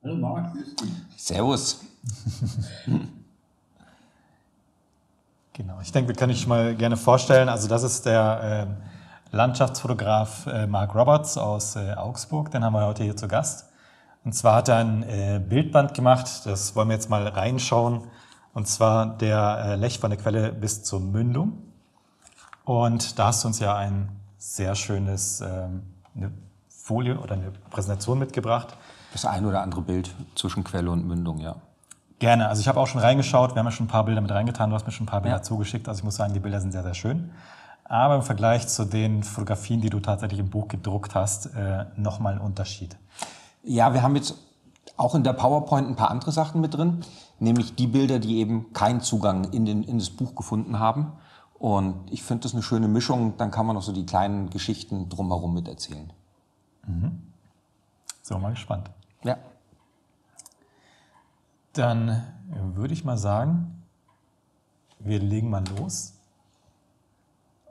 Hallo Marc, grüß dich. Servus. genau, ich denke, wir können dich mal gerne vorstellen. Also das ist der äh, Landschaftsfotograf äh, Mark Roberts aus äh, Augsburg, den haben wir heute hier zu Gast. Und zwar hat er ein äh, Bildband gemacht, das wollen wir jetzt mal reinschauen. Und zwar der äh, Lech von der Quelle bis zur Mündung. Und da hast du uns ja ein sehr schönes, ähm, eine Folie oder eine Präsentation mitgebracht das ein oder andere Bild zwischen Quelle und Mündung, ja. Gerne. Also ich habe auch schon reingeschaut. Wir haben ja schon ein paar Bilder mit reingetan. Du hast mir schon ein paar Bilder ja. zugeschickt. Also ich muss sagen, die Bilder sind sehr, sehr schön. Aber im Vergleich zu den Fotografien, die du tatsächlich im Buch gedruckt hast, äh, nochmal ein Unterschied. Ja, wir haben jetzt auch in der PowerPoint ein paar andere Sachen mit drin, nämlich die Bilder, die eben keinen Zugang in, den, in das Buch gefunden haben. Und ich finde das eine schöne Mischung. Dann kann man noch so die kleinen Geschichten drumherum miterzählen. Mhm. So, mal gespannt. Ja. Dann würde ich mal sagen, wir legen mal los.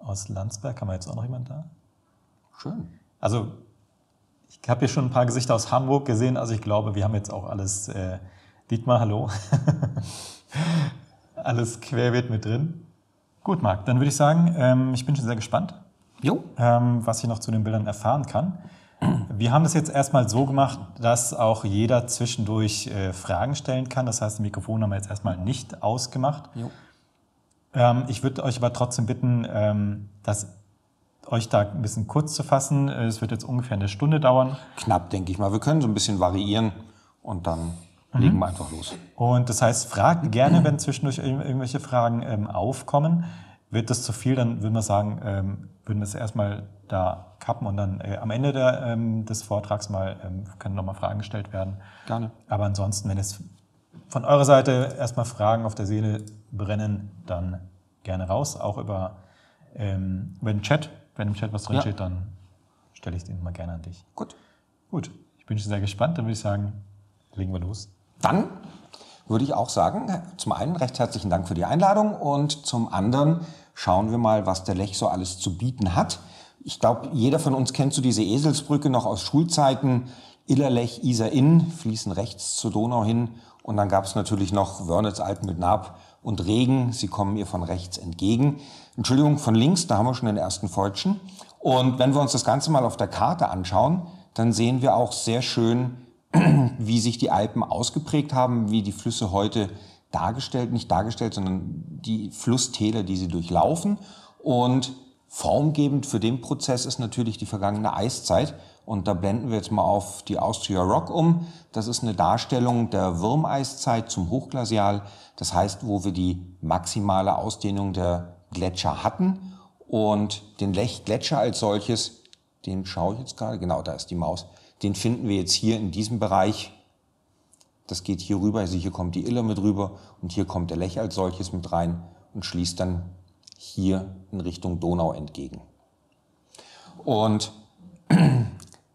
Aus Landsberg haben wir jetzt auch noch jemand da. Schön. Also, ich habe hier schon ein paar Gesichter aus Hamburg gesehen, also ich glaube, wir haben jetzt auch alles. Äh, Dietmar, hallo. alles quer wird mit drin. Gut, Marc, dann würde ich sagen, ähm, ich bin schon sehr gespannt, jo. Ähm, was ich noch zu den Bildern erfahren kann. Wir haben es jetzt erstmal so gemacht, dass auch jeder zwischendurch äh, Fragen stellen kann. Das heißt, die Mikrofone haben wir jetzt erstmal nicht ausgemacht. Ähm, ich würde euch aber trotzdem bitten, ähm, dass euch da ein bisschen kurz zu fassen. Äh, es wird jetzt ungefähr eine Stunde dauern. Knapp, denke ich mal. Wir können so ein bisschen variieren und dann mhm. legen wir einfach los. Und das heißt, fragt gerne, wenn zwischendurch irgendwelche Fragen ähm, aufkommen. Wird das zu viel, dann würden wir sagen, ähm, würden wir es erstmal da kappen und dann äh, am Ende der, ähm, des Vortrags mal ähm, können nochmal Fragen gestellt werden. Gerne. Aber ansonsten, wenn es von eurer Seite erstmal Fragen auf der Seele brennen, dann gerne raus, auch über, ähm, über den Chat. Wenn im Chat was drinsteht, ja. dann stelle ich den mal gerne an dich. Gut. Gut. Ich bin schon sehr gespannt. Dann würde ich sagen, legen wir los. Dann würde ich auch sagen, zum einen recht herzlichen Dank für die Einladung und zum anderen schauen wir mal, was der Lech so alles zu bieten hat. Ich glaube, jeder von uns kennt so diese Eselsbrücke noch aus Schulzeiten. Illerlech, Isar-Inn fließen rechts zur Donau hin. Und dann gab es natürlich noch Wörnitz, mit Nab und Regen. Sie kommen ihr von rechts entgegen. Entschuldigung, von links, da haben wir schon den ersten Feutschen. Und wenn wir uns das Ganze mal auf der Karte anschauen, dann sehen wir auch sehr schön, wie sich die Alpen ausgeprägt haben, wie die Flüsse heute dargestellt, nicht dargestellt, sondern die Flusstäler, die sie durchlaufen. Und formgebend für den Prozess ist natürlich die vergangene Eiszeit. Und da blenden wir jetzt mal auf die Austria Rock um. Das ist eine Darstellung der Würmeiszeit zum Hochglazial. Das heißt, wo wir die maximale Ausdehnung der Gletscher hatten. Und den Lech Gletscher als solches, den schaue ich jetzt gerade, genau da ist die Maus, den finden wir jetzt hier in diesem Bereich das geht hier rüber, also hier kommt die Iller mit rüber und hier kommt der Lech als solches mit rein und schließt dann hier in Richtung Donau entgegen. Und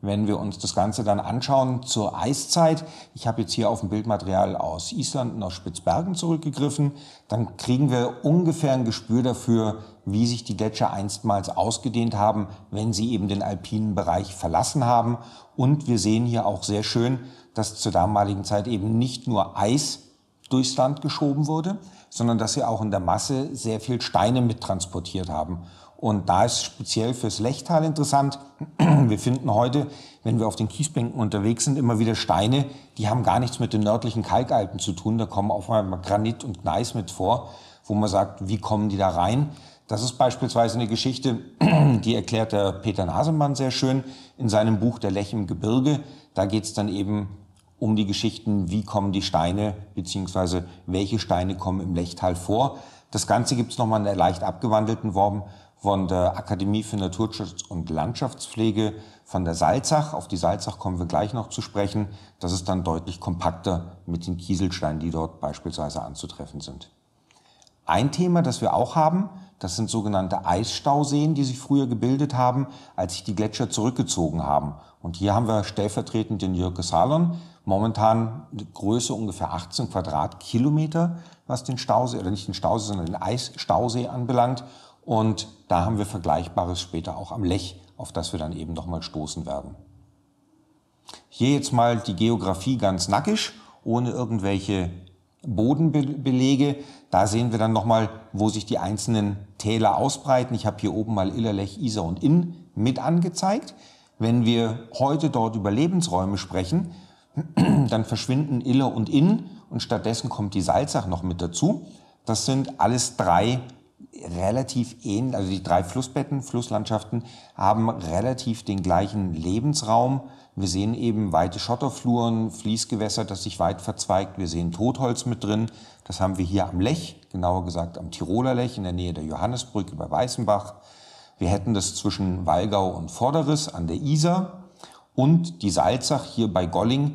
wenn wir uns das Ganze dann anschauen zur Eiszeit, ich habe jetzt hier auf ein Bildmaterial aus Island und aus Spitzbergen zurückgegriffen, dann kriegen wir ungefähr ein Gespür dafür, wie sich die Gletscher einstmals ausgedehnt haben, wenn sie eben den alpinen Bereich verlassen haben. Und wir sehen hier auch sehr schön, dass zur damaligen Zeit eben nicht nur Eis durchs Land geschoben wurde, sondern dass sie auch in der Masse sehr viel Steine mittransportiert haben. Und da ist speziell fürs Lechtal interessant. Wir finden heute, wenn wir auf den Kiesbänken unterwegs sind, immer wieder Steine, die haben gar nichts mit den nördlichen Kalkalpen zu tun. Da kommen auch mal Granit und Gneis mit vor, wo man sagt, wie kommen die da rein? Das ist beispielsweise eine Geschichte, die erklärt der Peter Nasemann sehr schön in seinem Buch Der Lech im Gebirge. Da geht es dann eben um die Geschichten, wie kommen die Steine, beziehungsweise welche Steine kommen im Lechtal vor. Das Ganze gibt es nochmal in der leicht abgewandelten Worten von der Akademie für Naturschutz und Landschaftspflege von der Salzach. Auf die Salzach kommen wir gleich noch zu sprechen. Das ist dann deutlich kompakter mit den Kieselsteinen, die dort beispielsweise anzutreffen sind. Ein Thema, das wir auch haben, das sind sogenannte Eisstauseen, die sich früher gebildet haben, als sich die Gletscher zurückgezogen haben. Und hier haben wir stellvertretend den Jürgen Salon. Momentan eine Größe ungefähr 18 Quadratkilometer, was den Stausee, oder nicht den Stausee, sondern den Eisstausee anbelangt. Und da haben wir Vergleichbares später auch am Lech, auf das wir dann eben nochmal stoßen werden. Hier jetzt mal die Geografie ganz nackig, ohne irgendwelche Bodenbelege. Da sehen wir dann nochmal, wo sich die einzelnen Täler ausbreiten. Ich habe hier oben mal Illerlech, Isar und Inn mit angezeigt. Wenn wir heute dort über Lebensräume sprechen, dann verschwinden Iller und Inn und stattdessen kommt die Salzach noch mit dazu. Das sind alles drei relativ ähnlich, also die drei Flussbetten, Flusslandschaften haben relativ den gleichen Lebensraum. Wir sehen eben weite Schotterfluren, Fließgewässer, das sich weit verzweigt. Wir sehen Totholz mit drin. Das haben wir hier am Lech, genauer gesagt am Tiroler Lech in der Nähe der Johannesbrücke bei Weißenbach. Wir hätten das zwischen Walgau und Vorderes an der Isar. Und die Salzach hier bei Golling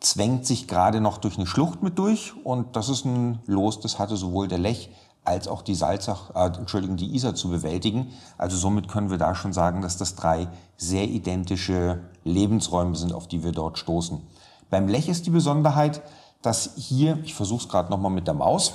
zwängt sich gerade noch durch eine Schlucht mit durch. Und das ist ein Los, das hatte sowohl der Lech als auch die Salzach, äh, Entschuldigung, die Isar zu bewältigen. Also somit können wir da schon sagen, dass das drei sehr identische Lebensräume sind, auf die wir dort stoßen. Beim Lech ist die Besonderheit, dass hier, ich versuche es gerade nochmal mit der Maus,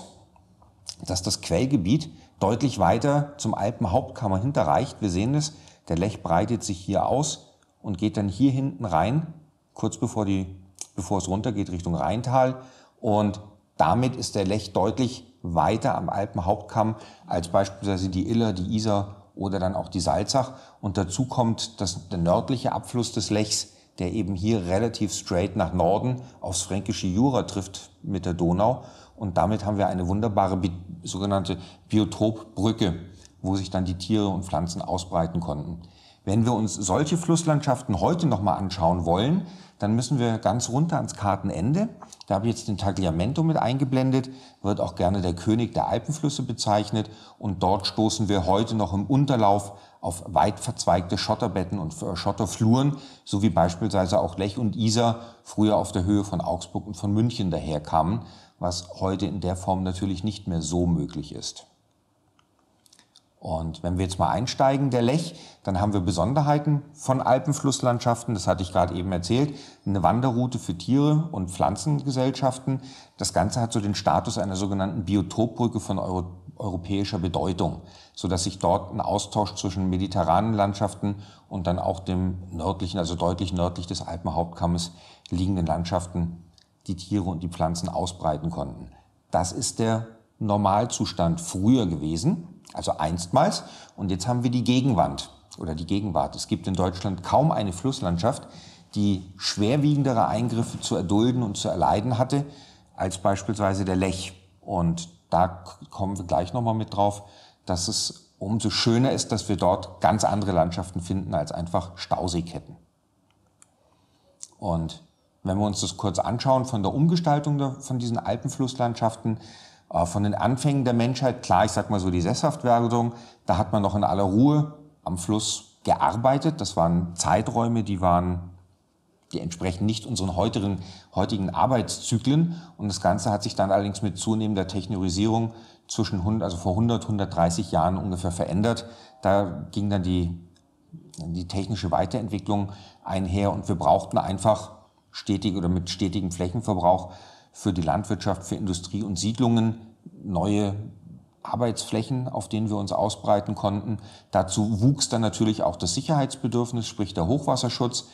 dass das Quellgebiet deutlich weiter zum Alpenhauptkammer hinterreicht. Wir sehen es, der Lech breitet sich hier aus und geht dann hier hinten rein, kurz bevor, die, bevor es runtergeht Richtung Rheintal. Und damit ist der Lech deutlich weiter am Alpenhauptkamm als beispielsweise die Iller, die Isar oder dann auch die Salzach. Und dazu kommt das, der nördliche Abfluss des Lechs, der eben hier relativ straight nach Norden aufs fränkische Jura trifft mit der Donau. Und damit haben wir eine wunderbare Bi sogenannte Biotopbrücke, wo sich dann die Tiere und Pflanzen ausbreiten konnten. Wenn wir uns solche Flusslandschaften heute nochmal anschauen wollen, dann müssen wir ganz runter ans Kartenende. Da habe ich jetzt den Tagliamento mit eingeblendet, wird auch gerne der König der Alpenflüsse bezeichnet. Und dort stoßen wir heute noch im Unterlauf auf weit verzweigte Schotterbetten und Schotterfluren, so wie beispielsweise auch Lech und Isar früher auf der Höhe von Augsburg und von München daherkamen, was heute in der Form natürlich nicht mehr so möglich ist. Und wenn wir jetzt mal einsteigen, der Lech, dann haben wir Besonderheiten von Alpenflusslandschaften, das hatte ich gerade eben erzählt, eine Wanderroute für Tiere und Pflanzengesellschaften. Das Ganze hat so den Status einer sogenannten Biotopbrücke von Euro europäischer Bedeutung, sodass sich dort ein Austausch zwischen mediterranen Landschaften und dann auch dem nördlichen, also deutlich nördlich des Alpenhauptkammes liegenden Landschaften die Tiere und die Pflanzen ausbreiten konnten. Das ist der Normalzustand früher gewesen also einstmals. Und jetzt haben wir die Gegenwand oder die Gegenwart. Es gibt in Deutschland kaum eine Flusslandschaft, die schwerwiegendere Eingriffe zu erdulden und zu erleiden hatte, als beispielsweise der Lech. Und da kommen wir gleich nochmal mit drauf, dass es umso schöner ist, dass wir dort ganz andere Landschaften finden als einfach Stauseeketten. Und wenn wir uns das kurz anschauen von der Umgestaltung von diesen Alpenflusslandschaften, äh, von den Anfängen der Menschheit, klar, ich sag mal so die Sesshaftwerdung, da hat man noch in aller Ruhe am Fluss gearbeitet. Das waren Zeiträume, die waren, die entsprechen nicht unseren heutigen, heutigen Arbeitszyklen. Und das Ganze hat sich dann allerdings mit zunehmender Technorisierung zwischen 100, also vor 100, 130 Jahren ungefähr verändert. Da ging dann die, die technische Weiterentwicklung einher und wir brauchten einfach stetig oder mit stetigem Flächenverbrauch für die Landwirtschaft, für Industrie und Siedlungen neue Arbeitsflächen, auf denen wir uns ausbreiten konnten. Dazu wuchs dann natürlich auch das Sicherheitsbedürfnis, sprich der Hochwasserschutz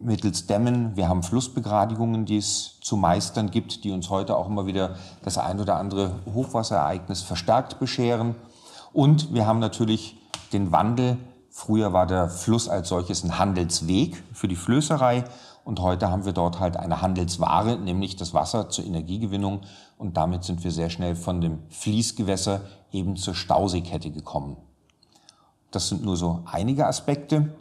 mittels Dämmen. Wir haben Flussbegradigungen, die es zu meistern gibt, die uns heute auch immer wieder das ein oder andere Hochwasserereignis verstärkt bescheren. Und wir haben natürlich den Wandel. Früher war der Fluss als solches ein Handelsweg für die Flößerei. Und heute haben wir dort halt eine Handelsware, nämlich das Wasser zur Energiegewinnung. Und damit sind wir sehr schnell von dem Fließgewässer eben zur Stauseekette gekommen. Das sind nur so einige Aspekte.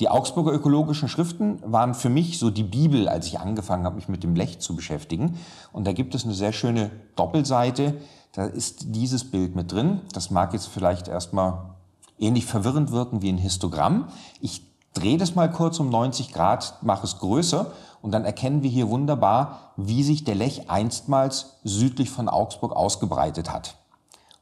Die Augsburger ökologischen Schriften waren für mich so die Bibel, als ich angefangen habe, mich mit dem Lech zu beschäftigen. Und da gibt es eine sehr schöne Doppelseite. Da ist dieses Bild mit drin. Das mag jetzt vielleicht erstmal ähnlich verwirrend wirken wie ein Histogramm. Ich dreh das mal kurz um 90 Grad, mach es größer und dann erkennen wir hier wunderbar, wie sich der Lech einstmals südlich von Augsburg ausgebreitet hat.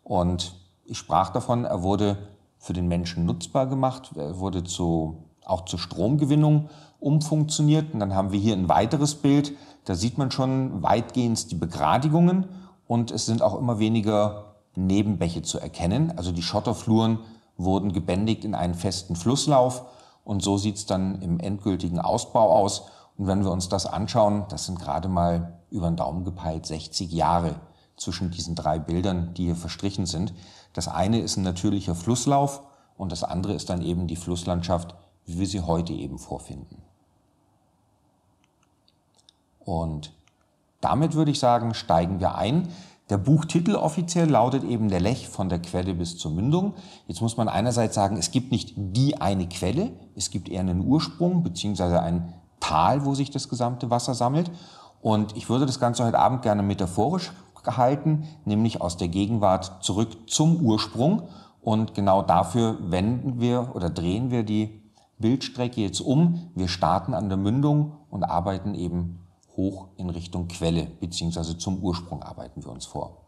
Und ich sprach davon, er wurde für den Menschen nutzbar gemacht, er wurde zu, auch zur Stromgewinnung umfunktioniert. Und dann haben wir hier ein weiteres Bild, da sieht man schon weitgehend die Begradigungen und es sind auch immer weniger Nebenbäche zu erkennen. Also die Schotterfluren wurden gebändigt in einen festen Flusslauf und so sieht es dann im endgültigen Ausbau aus. Und wenn wir uns das anschauen, das sind gerade mal über den Daumen gepeilt 60 Jahre zwischen diesen drei Bildern, die hier verstrichen sind. Das eine ist ein natürlicher Flusslauf und das andere ist dann eben die Flusslandschaft, wie wir sie heute eben vorfinden. Und damit würde ich sagen, steigen wir ein. Der Buchtitel offiziell lautet eben Der Lech von der Quelle bis zur Mündung. Jetzt muss man einerseits sagen, es gibt nicht die eine Quelle, es gibt eher einen Ursprung bzw. ein Tal, wo sich das gesamte Wasser sammelt. Und ich würde das Ganze heute Abend gerne metaphorisch gehalten, nämlich aus der Gegenwart zurück zum Ursprung. Und genau dafür wenden wir oder drehen wir die Bildstrecke jetzt um. Wir starten an der Mündung und arbeiten eben hoch in Richtung Quelle, beziehungsweise zum Ursprung arbeiten wir uns vor.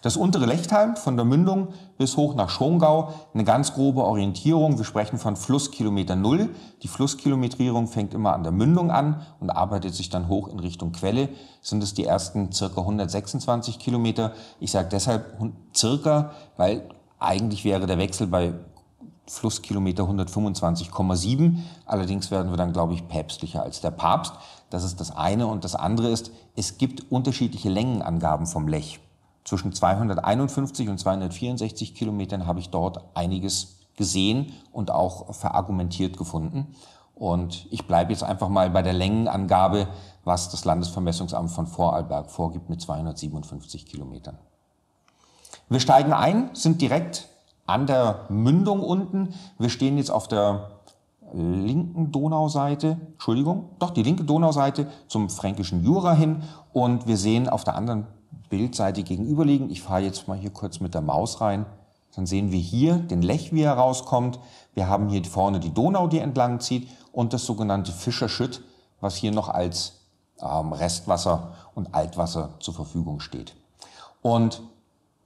Das untere Lechtheim von der Mündung bis hoch nach Schongau, eine ganz grobe Orientierung. Wir sprechen von Flusskilometer Null. Die Flusskilometrierung fängt immer an der Mündung an und arbeitet sich dann hoch in Richtung Quelle. Sind es die ersten circa 126 Kilometer? Ich sage deshalb circa, weil eigentlich wäre der Wechsel bei Flusskilometer 125,7. Allerdings werden wir dann, glaube ich, päpstlicher als der Papst. Das ist das eine. Und das andere ist, es gibt unterschiedliche Längenangaben vom Lech. Zwischen 251 und 264 Kilometern habe ich dort einiges gesehen und auch verargumentiert gefunden. Und ich bleibe jetzt einfach mal bei der Längenangabe, was das Landesvermessungsamt von Vorarlberg vorgibt mit 257 Kilometern. Wir steigen ein, sind direkt an der Mündung unten. Wir stehen jetzt auf der linken Donauseite, Entschuldigung, doch die linke Donauseite zum fränkischen Jura hin und wir sehen auf der anderen Bildseite gegenüberliegend, ich fahre jetzt mal hier kurz mit der Maus rein, dann sehen wir hier den Lech, wie er rauskommt. Wir haben hier vorne die Donau, die entlang zieht und das sogenannte Fischerschütt, was hier noch als ähm, Restwasser und Altwasser zur Verfügung steht. Und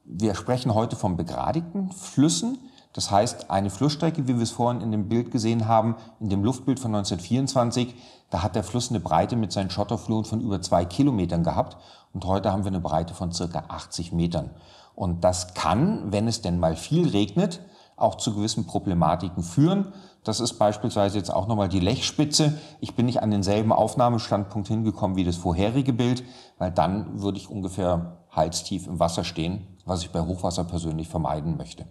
wir sprechen heute von begradigten Flüssen. Das heißt, eine Flussstrecke, wie wir es vorhin in dem Bild gesehen haben, in dem Luftbild von 1924, da hat der Fluss eine Breite mit seinen Schotterfluren von über zwei Kilometern gehabt und heute haben wir eine Breite von circa 80 Metern. Und das kann, wenn es denn mal viel regnet, auch zu gewissen Problematiken führen. Das ist beispielsweise jetzt auch nochmal die Lechspitze. Ich bin nicht an denselben Aufnahmestandpunkt hingekommen wie das vorherige Bild, weil dann würde ich ungefähr halstief im Wasser stehen, was ich bei Hochwasser persönlich vermeiden möchte.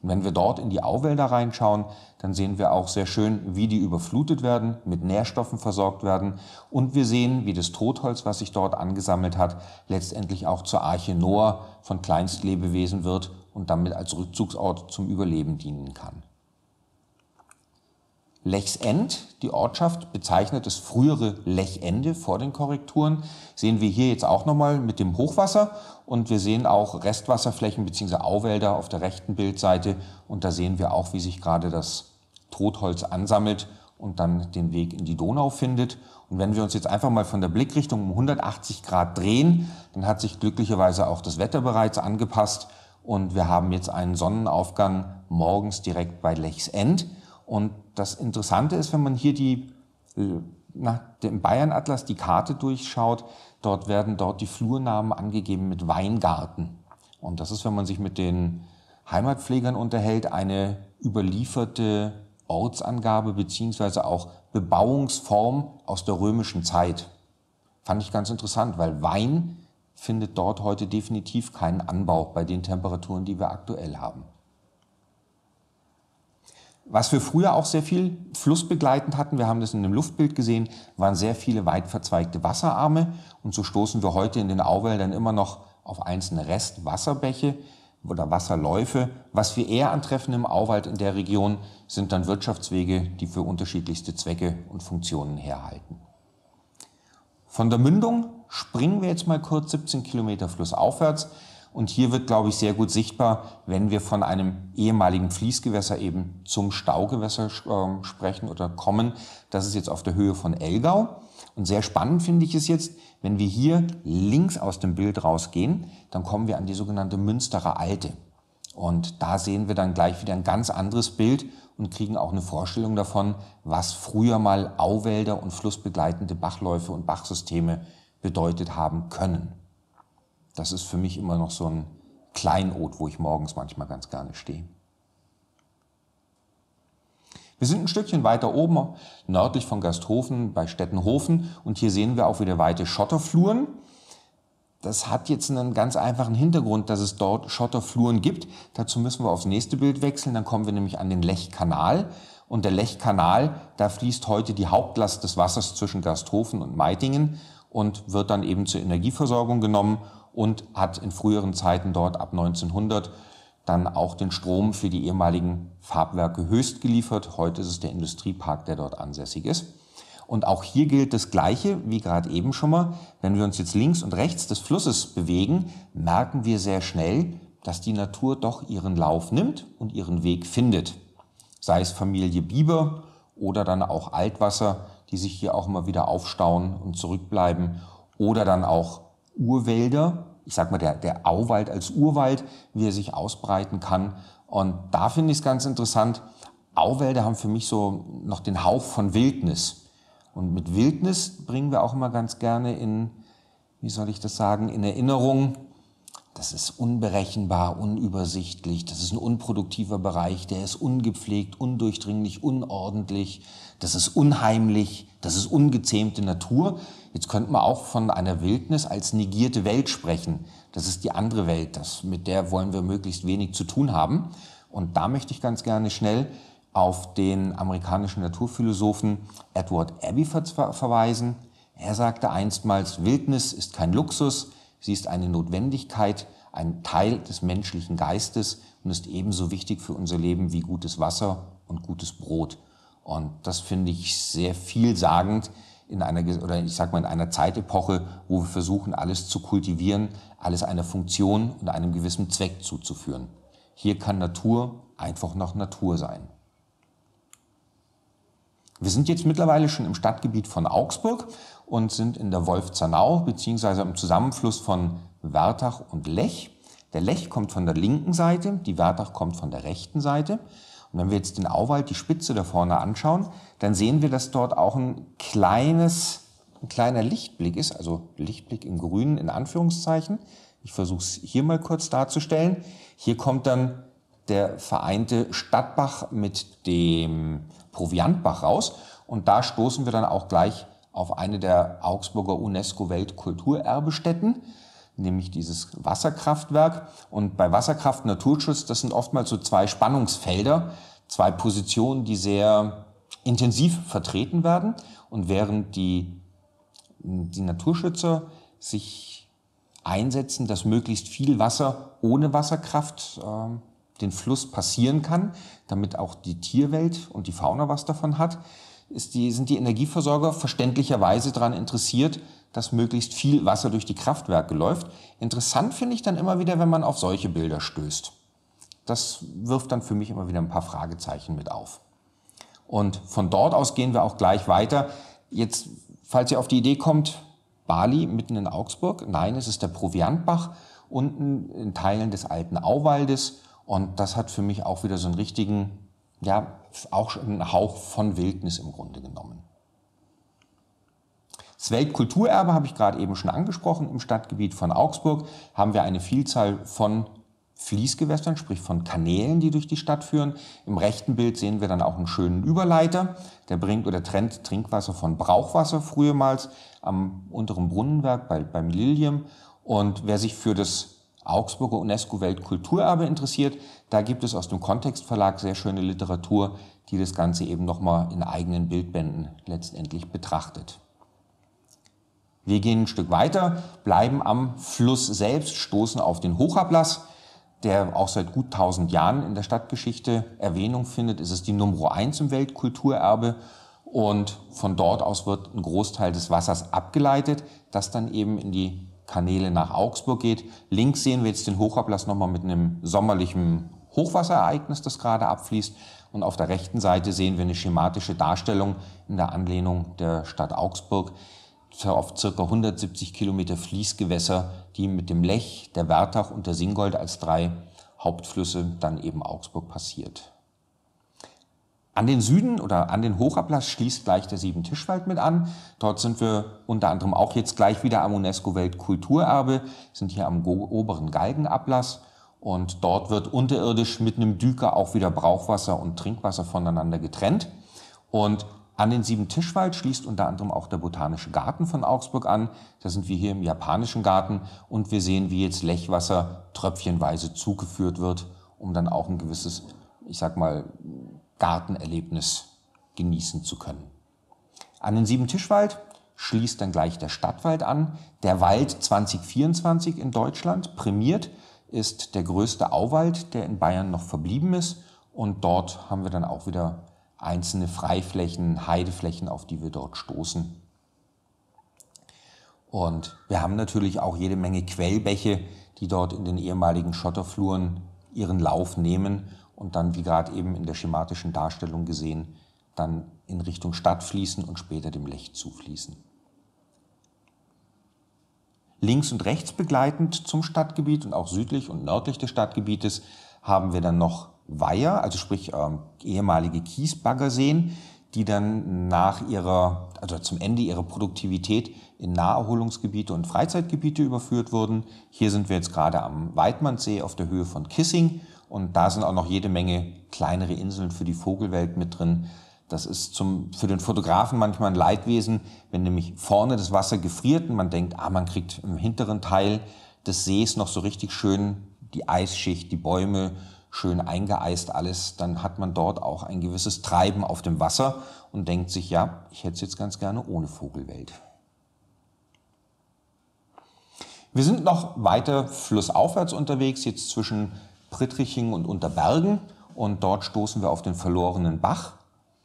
Und wenn wir dort in die Auwälder reinschauen, dann sehen wir auch sehr schön, wie die überflutet werden, mit Nährstoffen versorgt werden und wir sehen, wie das Totholz, was sich dort angesammelt hat, letztendlich auch zur Arche Noah von Kleinstlebewesen wird und damit als Rückzugsort zum Überleben dienen kann. Lechsend, die Ortschaft, bezeichnet das frühere Lechende vor den Korrekturen, sehen wir hier jetzt auch nochmal mit dem Hochwasser und wir sehen auch Restwasserflächen bzw. Auwälder auf der rechten Bildseite und da sehen wir auch, wie sich gerade das Totholz ansammelt und dann den Weg in die Donau findet. Und wenn wir uns jetzt einfach mal von der Blickrichtung um 180 Grad drehen, dann hat sich glücklicherweise auch das Wetter bereits angepasst und wir haben jetzt einen Sonnenaufgang morgens direkt bei Lechsend. Und das Interessante ist, wenn man hier die, äh, nach dem Bayernatlas die Karte durchschaut, dort werden dort die Flurnamen angegeben mit Weingarten. Und das ist, wenn man sich mit den Heimatpflegern unterhält, eine überlieferte Ortsangabe beziehungsweise auch Bebauungsform aus der römischen Zeit. Fand ich ganz interessant, weil Wein findet dort heute definitiv keinen Anbau bei den Temperaturen, die wir aktuell haben. Was wir früher auch sehr viel flussbegleitend hatten, wir haben das in dem Luftbild gesehen, waren sehr viele weit verzweigte Wasserarme. Und so stoßen wir heute in den Auwäldern immer noch auf einzelne Restwasserbäche oder Wasserläufe. Was wir eher antreffen im Auwald in der Region, sind dann Wirtschaftswege, die für unterschiedlichste Zwecke und Funktionen herhalten. Von der Mündung springen wir jetzt mal kurz 17 Kilometer flussaufwärts und hier wird, glaube ich, sehr gut sichtbar, wenn wir von einem ehemaligen Fließgewässer eben zum Staugewässer äh, sprechen oder kommen. Das ist jetzt auf der Höhe von Elgau. Und sehr spannend finde ich es jetzt, wenn wir hier links aus dem Bild rausgehen, dann kommen wir an die sogenannte Münsterer Alte. Und da sehen wir dann gleich wieder ein ganz anderes Bild und kriegen auch eine Vorstellung davon, was früher mal Auwälder und flussbegleitende Bachläufe und Bachsysteme bedeutet haben können. Das ist für mich immer noch so ein Kleinod, wo ich morgens manchmal ganz gerne stehe. Wir sind ein Stückchen weiter oben, nördlich von Gasthofen bei Stettenhofen und hier sehen wir auch wieder weite Schotterfluren. Das hat jetzt einen ganz einfachen Hintergrund, dass es dort Schotterfluren gibt. Dazu müssen wir aufs nächste Bild wechseln, dann kommen wir nämlich an den Lechkanal. Und der Lechkanal, da fließt heute die Hauptlast des Wassers zwischen Gasthofen und Meitingen und wird dann eben zur Energieversorgung genommen und hat in früheren Zeiten dort ab 1900 dann auch den Strom für die ehemaligen Farbwerke Höchst geliefert. Heute ist es der Industriepark, der dort ansässig ist. Und auch hier gilt das Gleiche wie gerade eben schon mal. Wenn wir uns jetzt links und rechts des Flusses bewegen, merken wir sehr schnell, dass die Natur doch ihren Lauf nimmt und ihren Weg findet. Sei es Familie Biber oder dann auch Altwasser, die sich hier auch immer wieder aufstauen und zurückbleiben. Oder dann auch Urwälder, ich sag mal, der, der Auwald als Urwald, wie er sich ausbreiten kann. Und da finde ich es ganz interessant. Auwälder haben für mich so noch den Hauch von Wildnis. Und mit Wildnis bringen wir auch immer ganz gerne in, wie soll ich das sagen, in Erinnerung, das ist unberechenbar, unübersichtlich, das ist ein unproduktiver Bereich, der ist ungepflegt, undurchdringlich, unordentlich, das ist unheimlich, das ist ungezähmte Natur. Jetzt könnte man auch von einer Wildnis als negierte Welt sprechen. Das ist die andere Welt, das, mit der wollen wir möglichst wenig zu tun haben. Und da möchte ich ganz gerne schnell auf den amerikanischen Naturphilosophen Edward Abbey ver verweisen. Er sagte einstmals, Wildnis ist kein Luxus, sie ist eine Notwendigkeit, ein Teil des menschlichen Geistes und ist ebenso wichtig für unser Leben wie gutes Wasser und gutes Brot. Und das finde ich sehr vielsagend, in einer, oder ich sag mal, in einer Zeitepoche, wo wir versuchen, alles zu kultivieren, alles einer Funktion und einem gewissen Zweck zuzuführen. Hier kann Natur einfach noch Natur sein. Wir sind jetzt mittlerweile schon im Stadtgebiet von Augsburg und sind in der Wolfzernau bzw. im Zusammenfluss von Wertach und Lech. Der Lech kommt von der linken Seite, die Wertach kommt von der rechten Seite. Und wenn wir jetzt den Auwald, die Spitze da vorne anschauen, dann sehen wir, dass dort auch ein kleines, ein kleiner Lichtblick ist, also Lichtblick im Grünen in Anführungszeichen. Ich versuche es hier mal kurz darzustellen. Hier kommt dann der vereinte Stadtbach mit dem Proviantbach raus und da stoßen wir dann auch gleich auf eine der Augsburger UNESCO-Weltkulturerbestätten nämlich dieses Wasserkraftwerk. Und bei Wasserkraft, Naturschutz, das sind oftmals so zwei Spannungsfelder, zwei Positionen, die sehr intensiv vertreten werden. Und während die, die Naturschützer sich einsetzen, dass möglichst viel Wasser ohne Wasserkraft äh, den Fluss passieren kann, damit auch die Tierwelt und die Fauna was davon hat, die, sind die Energieversorger verständlicherweise daran interessiert, dass möglichst viel Wasser durch die Kraftwerke läuft. Interessant finde ich dann immer wieder, wenn man auf solche Bilder stößt. Das wirft dann für mich immer wieder ein paar Fragezeichen mit auf. Und von dort aus gehen wir auch gleich weiter. Jetzt, falls ihr auf die Idee kommt, Bali mitten in Augsburg, nein, es ist der Proviantbach unten in Teilen des alten Auwaldes. Und das hat für mich auch wieder so einen richtigen, ja, auch einen Hauch von Wildnis im Grunde genommen. Das Weltkulturerbe habe ich gerade eben schon angesprochen. Im Stadtgebiet von Augsburg haben wir eine Vielzahl von Fließgewässern, sprich von Kanälen, die durch die Stadt führen. Im rechten Bild sehen wir dann auch einen schönen Überleiter, der bringt oder trennt Trinkwasser von Brauchwasser frühermals am unteren Brunnenwerk bei, beim Lilium. Und wer sich für das Augsburger UNESCO-Weltkulturerbe interessiert, da gibt es aus dem Kontextverlag sehr schöne Literatur, die das Ganze eben nochmal in eigenen Bildbänden letztendlich betrachtet. Wir gehen ein Stück weiter, bleiben am Fluss selbst, stoßen auf den Hochablass, der auch seit gut 1000 Jahren in der Stadtgeschichte Erwähnung findet. Es ist die Nummer 1 im Weltkulturerbe und von dort aus wird ein Großteil des Wassers abgeleitet, das dann eben in die Kanäle nach Augsburg geht. Links sehen wir jetzt den Hochablass nochmal mit einem sommerlichen Hochwasserereignis, das gerade abfließt. Und auf der rechten Seite sehen wir eine schematische Darstellung in der Anlehnung der Stadt Augsburg, auf ca. 170 Kilometer Fließgewässer, die mit dem Lech, der Wertach und der Singold als drei Hauptflüsse dann eben Augsburg passiert. An den Süden oder an den Hochablass schließt gleich der Sieben-Tischwald mit an. Dort sind wir unter anderem auch jetzt gleich wieder am UNESCO-Weltkulturerbe, sind hier am oberen Galgenablass und dort wird unterirdisch mit einem Düker auch wieder Brauchwasser und Trinkwasser voneinander getrennt. Und an den Sieben Tischwald schließt unter anderem auch der Botanische Garten von Augsburg an. Da sind wir hier im japanischen Garten und wir sehen, wie jetzt Lechwasser tröpfchenweise zugeführt wird, um dann auch ein gewisses, ich sag mal, Gartenerlebnis genießen zu können. An den Sieben Tischwald schließt dann gleich der Stadtwald an. Der Wald 2024 in Deutschland prämiert ist der größte Auwald, der in Bayern noch verblieben ist. Und dort haben wir dann auch wieder einzelne Freiflächen, Heideflächen, auf die wir dort stoßen. Und wir haben natürlich auch jede Menge Quellbäche, die dort in den ehemaligen Schotterfluren ihren Lauf nehmen und dann, wie gerade eben in der schematischen Darstellung gesehen, dann in Richtung Stadt fließen und später dem Lech zufließen. Links und rechts begleitend zum Stadtgebiet und auch südlich und nördlich des Stadtgebietes haben wir dann noch Weiher, also sprich ähm, ehemalige Kiesbaggerseen, die dann nach ihrer, also zum Ende ihrer Produktivität in Naherholungsgebiete und Freizeitgebiete überführt wurden. Hier sind wir jetzt gerade am Weidmannsee auf der Höhe von Kissing und da sind auch noch jede Menge kleinere Inseln für die Vogelwelt mit drin. Das ist zum, für den Fotografen manchmal ein Leidwesen, wenn nämlich vorne das Wasser gefriert und man denkt, ah, man kriegt im hinteren Teil des Sees noch so richtig schön die Eisschicht, die Bäume, schön eingeeist alles, dann hat man dort auch ein gewisses Treiben auf dem Wasser und denkt sich, ja, ich hätte es jetzt ganz gerne ohne Vogelwelt. Wir sind noch weiter flussaufwärts unterwegs, jetzt zwischen Prittrichingen und Unterbergen. Und dort stoßen wir auf den verlorenen Bach,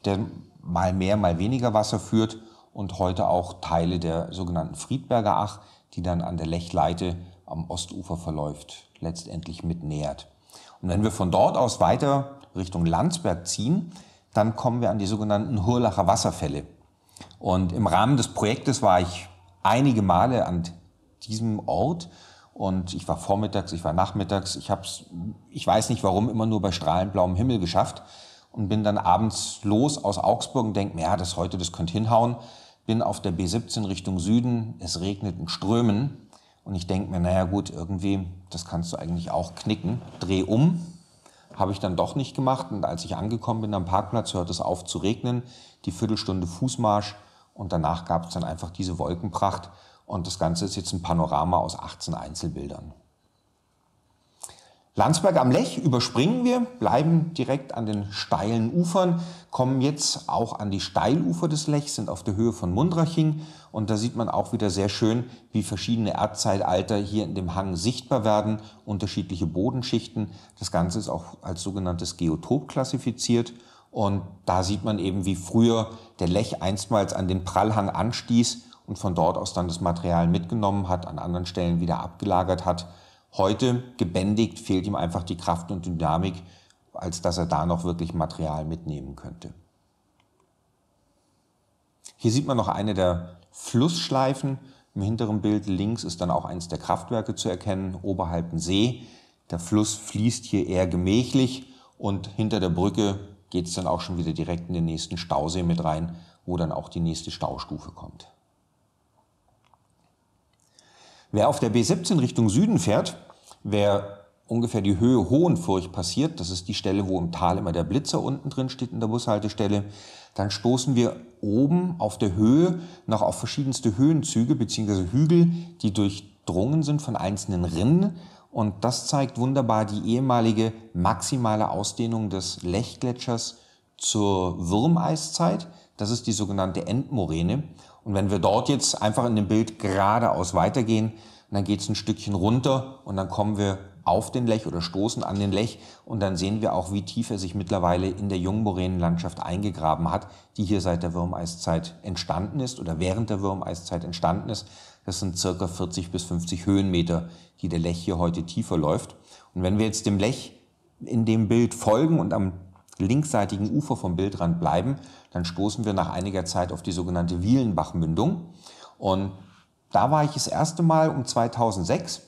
der mal mehr, mal weniger Wasser führt und heute auch Teile der sogenannten Friedberger Ach, die dann an der Lechleite am Ostufer verläuft, letztendlich mit nähert. Und wenn wir von dort aus weiter Richtung Landsberg ziehen, dann kommen wir an die sogenannten Hurlacher Wasserfälle. Und im Rahmen des Projektes war ich einige Male an diesem Ort und ich war vormittags, ich war nachmittags, ich habe es, ich weiß nicht warum, immer nur bei strahlend blauem Himmel geschafft und bin dann abends los aus Augsburg und denke mir, ja, das heute, das könnte hinhauen. Bin auf der B17 Richtung Süden, es regnet in Strömen und ich denke mir, naja gut, irgendwie, das kannst du eigentlich auch knicken. Dreh um. Habe ich dann doch nicht gemacht. Und als ich angekommen bin am Parkplatz, hört es auf zu regnen. Die Viertelstunde Fußmarsch. Und danach gab es dann einfach diese Wolkenpracht. Und das Ganze ist jetzt ein Panorama aus 18 Einzelbildern. Landsberg am Lech überspringen wir, bleiben direkt an den steilen Ufern, kommen jetzt auch an die Steilufer des Lechs, sind auf der Höhe von Mundraching und da sieht man auch wieder sehr schön, wie verschiedene Erdzeitalter hier in dem Hang sichtbar werden, unterschiedliche Bodenschichten. Das Ganze ist auch als sogenanntes Geotop klassifiziert und da sieht man eben, wie früher der Lech einstmals an den Prallhang anstieß und von dort aus dann das Material mitgenommen hat, an anderen Stellen wieder abgelagert hat Heute, gebändigt, fehlt ihm einfach die Kraft und Dynamik, als dass er da noch wirklich Material mitnehmen könnte. Hier sieht man noch eine der Flussschleifen. Im hinteren Bild links ist dann auch eines der Kraftwerke zu erkennen, oberhalb ein See. Der Fluss fließt hier eher gemächlich und hinter der Brücke geht es dann auch schon wieder direkt in den nächsten Stausee mit rein, wo dann auch die nächste Staustufe kommt. Wer auf der B17 Richtung Süden fährt, Wer ungefähr die Höhe Hohenfurcht passiert, das ist die Stelle, wo im Tal immer der Blitzer unten drin steht in der Bushaltestelle, dann stoßen wir oben auf der Höhe noch auf verschiedenste Höhenzüge bzw. Hügel, die durchdrungen sind von einzelnen Rinnen. Und das zeigt wunderbar die ehemalige maximale Ausdehnung des Lechgletschers zur Würmeiszeit. Das ist die sogenannte Endmoräne. Und wenn wir dort jetzt einfach in dem Bild geradeaus weitergehen, dann geht es ein Stückchen runter und dann kommen wir auf den Lech oder stoßen an den Lech und dann sehen wir auch, wie tief er sich mittlerweile in der Jungmoränenlandschaft eingegraben hat, die hier seit der Würmeiszeit entstanden ist oder während der Würmeiszeit entstanden ist. Das sind circa 40 bis 50 Höhenmeter, die der Lech hier heute tiefer läuft. Und wenn wir jetzt dem Lech in dem Bild folgen und am linksseitigen Ufer vom Bildrand bleiben, dann stoßen wir nach einiger Zeit auf die sogenannte Wielenbachmündung. Und da war ich das erste Mal um 2006.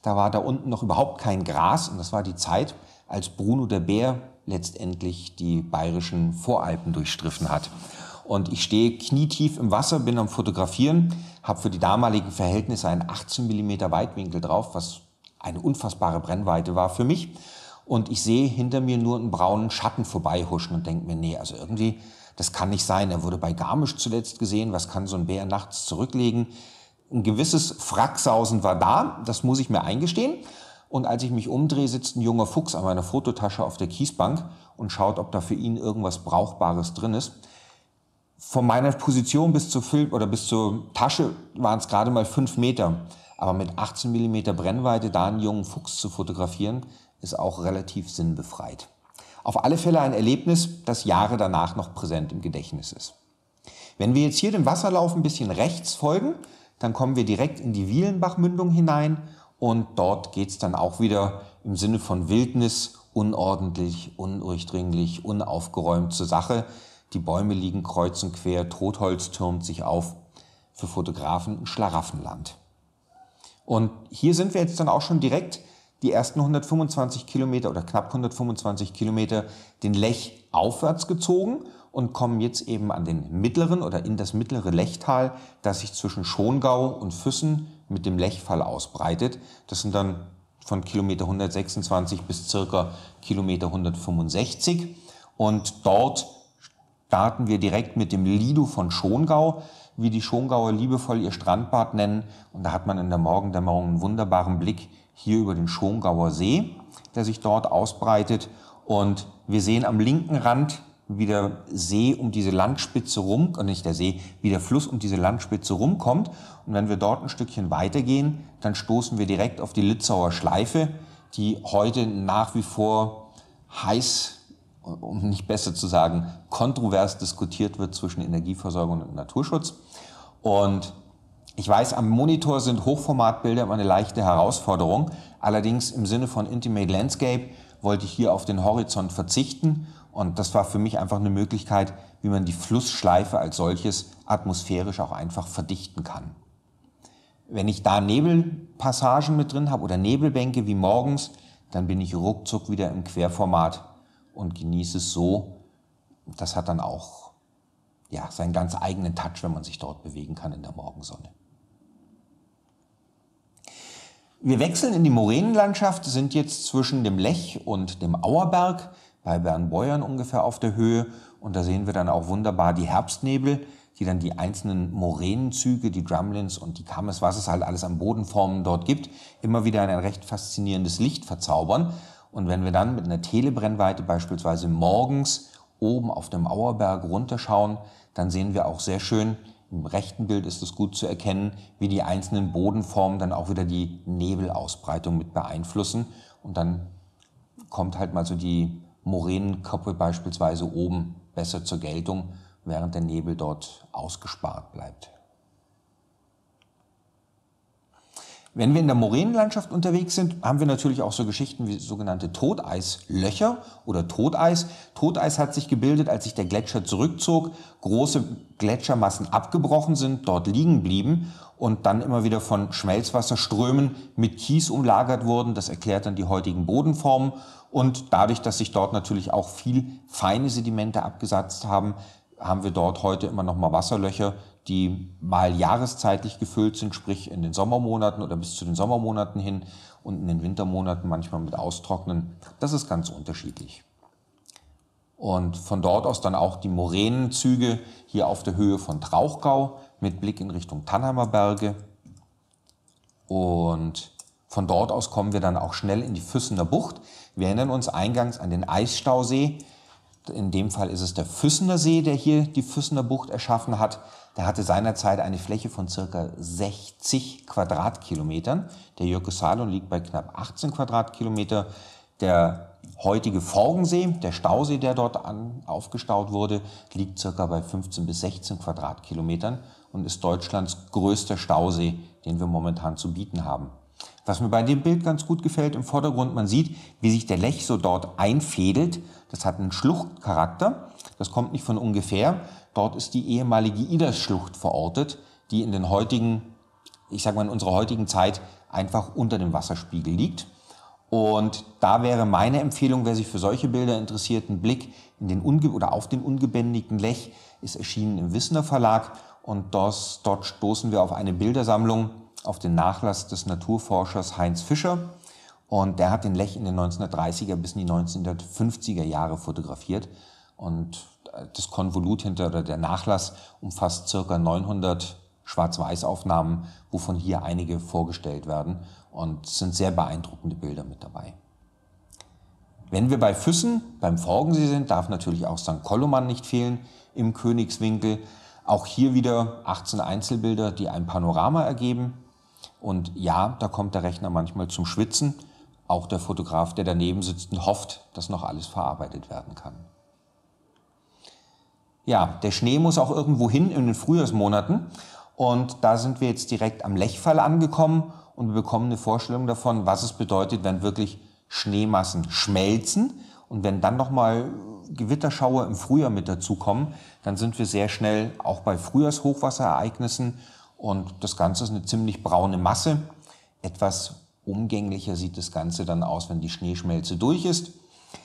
Da war da unten noch überhaupt kein Gras und das war die Zeit, als Bruno der Bär letztendlich die bayerischen Voralpen durchstriffen hat. Und ich stehe knietief im Wasser, bin am Fotografieren, habe für die damaligen Verhältnisse einen 18 mm Weitwinkel drauf, was eine unfassbare Brennweite war für mich. Und ich sehe hinter mir nur einen braunen Schatten vorbeihuschen und denke mir, nee, also irgendwie, das kann nicht sein. Er wurde bei Garmisch zuletzt gesehen, was kann so ein Bär nachts zurücklegen? ein gewisses Fracksausen war da, das muss ich mir eingestehen. Und als ich mich umdrehe, sitzt ein junger Fuchs an meiner Fototasche auf der Kiesbank und schaut, ob da für ihn irgendwas Brauchbares drin ist. Von meiner Position bis zur Film oder bis zur Tasche waren es gerade mal fünf Meter. Aber mit 18 mm Brennweite da einen jungen Fuchs zu fotografieren, ist auch relativ sinnbefreit. Auf alle Fälle ein Erlebnis, das Jahre danach noch präsent im Gedächtnis ist. Wenn wir jetzt hier dem Wasserlauf ein bisschen rechts folgen, dann kommen wir direkt in die Wielenbachmündung hinein und dort geht es dann auch wieder im Sinne von Wildnis unordentlich, undurchdringlich, unaufgeräumt zur Sache. Die Bäume liegen kreuz und quer, Totholz türmt sich auf. Für Fotografen ein Schlaraffenland. Und hier sind wir jetzt dann auch schon direkt die ersten 125 Kilometer oder knapp 125 Kilometer den Lech aufwärts gezogen und kommen jetzt eben an den mittleren oder in das mittlere Lechtal, das sich zwischen Schongau und Füssen mit dem Lechfall ausbreitet. Das sind dann von Kilometer 126 bis circa Kilometer 165. Und dort starten wir direkt mit dem Lido von Schongau, wie die Schongauer liebevoll ihr Strandbad nennen. Und da hat man in der Morgendämmerung einen wunderbaren Blick hier über den Schongauer See, der sich dort ausbreitet. Und wir sehen am linken Rand wie der See um diese Landspitze rum, und äh, nicht der See, wie der Fluss um diese Landspitze rumkommt. Und wenn wir dort ein Stückchen weitergehen, dann stoßen wir direkt auf die Litzauer Schleife, die heute nach wie vor heiß, äh, um nicht besser zu sagen, kontrovers diskutiert wird zwischen Energieversorgung und Naturschutz. Und ich weiß, am Monitor sind Hochformatbilder immer eine leichte Herausforderung. Allerdings im Sinne von Intimate Landscape wollte ich hier auf den Horizont verzichten und das war für mich einfach eine Möglichkeit, wie man die Flussschleife als solches atmosphärisch auch einfach verdichten kann. Wenn ich da Nebelpassagen mit drin habe oder Nebelbänke wie morgens, dann bin ich ruckzuck wieder im Querformat und genieße es so. Das hat dann auch ja, seinen ganz eigenen Touch, wenn man sich dort bewegen kann in der Morgensonne. Wir wechseln in die Moränenlandschaft, sind jetzt zwischen dem Lech und dem Auerberg bei Bernbeuern ungefähr auf der Höhe. Und da sehen wir dann auch wunderbar die Herbstnebel, die dann die einzelnen Moränenzüge, die Drumlins und die Kammes, was es halt alles an Bodenformen dort gibt, immer wieder in ein recht faszinierendes Licht verzaubern. Und wenn wir dann mit einer Telebrennweite beispielsweise morgens oben auf dem Auerberg runterschauen, dann sehen wir auch sehr schön, im rechten Bild ist es gut zu erkennen, wie die einzelnen Bodenformen dann auch wieder die Nebelausbreitung mit beeinflussen. Und dann kommt halt mal so die Moränenköpfe beispielsweise oben besser zur Geltung, während der Nebel dort ausgespart bleibt. Wenn wir in der Moränenlandschaft unterwegs sind, haben wir natürlich auch so Geschichten wie sogenannte Toteislöcher oder Toteis. Toteis hat sich gebildet, als sich der Gletscher zurückzog, große Gletschermassen abgebrochen sind, dort liegen blieben und dann immer wieder von Schmelzwasserströmen mit Kies umlagert wurden. Das erklärt dann die heutigen Bodenformen und dadurch, dass sich dort natürlich auch viel feine Sedimente abgesetzt haben, haben wir dort heute immer noch mal Wasserlöcher, die mal jahreszeitlich gefüllt sind, sprich in den Sommermonaten oder bis zu den Sommermonaten hin und in den Wintermonaten manchmal mit Austrocknen. Das ist ganz unterschiedlich. Und von dort aus dann auch die Moränenzüge hier auf der Höhe von Trauchgau mit Blick in Richtung Tannheimer Berge. Und von dort aus kommen wir dann auch schnell in die Füssener Bucht. Wir erinnern uns eingangs an den Eisstausee. In dem Fall ist es der Füssener See, der hier die Füssener Bucht erschaffen hat. Der hatte seinerzeit eine Fläche von circa 60 Quadratkilometern. Der Jökkesalon liegt bei knapp 18 Quadratkilometer. Der heutige Forgensee, der Stausee, der dort an, aufgestaut wurde, liegt circa bei 15 bis 16 Quadratkilometern und ist Deutschlands größter Stausee, den wir momentan zu bieten haben. Was mir bei dem Bild ganz gut gefällt, im Vordergrund, man sieht, wie sich der Lech so dort einfädelt. Das hat einen Schluchtcharakter. Das kommt nicht von ungefähr. Dort ist die ehemalige iders verortet, die in den heutigen, ich sag mal in unserer heutigen Zeit einfach unter dem Wasserspiegel liegt. Und da wäre meine Empfehlung, wer sich für solche Bilder interessiert, ein Blick in den Unge oder auf den ungebändigten Lech ist erschienen im Wissner Verlag und das, dort stoßen wir auf eine Bildersammlung, auf den Nachlass des Naturforschers Heinz Fischer. Und der hat den Lech in den 1930er bis in die 1950er Jahre fotografiert. Und äh, das Konvolut hinter oder der Nachlass umfasst circa 900 Schwarz-Weiß-Aufnahmen, wovon hier einige vorgestellt werden und sind sehr beeindruckende Bilder mit dabei. Wenn wir bei Füssen, beim Forgensee sind, darf natürlich auch St. Koloman nicht fehlen im Königswinkel. Auch hier wieder 18 Einzelbilder, die ein Panorama ergeben. Und ja, da kommt der Rechner manchmal zum Schwitzen. Auch der Fotograf, der daneben sitzt und hofft, dass noch alles verarbeitet werden kann. Ja, der Schnee muss auch irgendwo hin in den Frühjahrsmonaten. Und da sind wir jetzt direkt am Lechfall angekommen und wir bekommen eine Vorstellung davon, was es bedeutet, wenn wirklich Schneemassen schmelzen. Und wenn dann nochmal Gewitterschauer im Frühjahr mit dazukommen, dann sind wir sehr schnell auch bei Frühjahrshochwasserereignissen und das Ganze ist eine ziemlich braune Masse. Etwas umgänglicher sieht das Ganze dann aus, wenn die Schneeschmelze durch ist.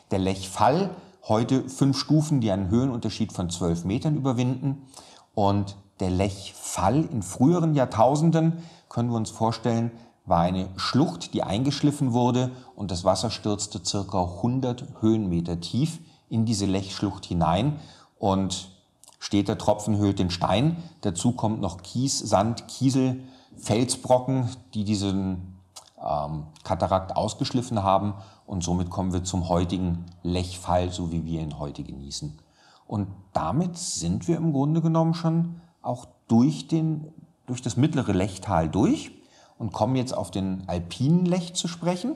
Der Lechfall, heute fünf Stufen, die einen Höhenunterschied von zwölf Metern überwinden. Und der Lechfall in früheren Jahrtausenden, können wir uns vorstellen, war eine Schlucht, die eingeschliffen wurde und das Wasser stürzte circa 100 Höhenmeter tief in diese Lechschlucht hinein. Und steht der Tropfen höhlt den Stein. Dazu kommt noch Kies, Sand, Kiesel, Felsbrocken, die diesen ähm, Katarakt ausgeschliffen haben. Und somit kommen wir zum heutigen Lechfall, so wie wir ihn heute genießen. Und damit sind wir im Grunde genommen schon auch durch, den, durch das mittlere Lechtal durch und kommen jetzt auf den alpinen Lech zu sprechen.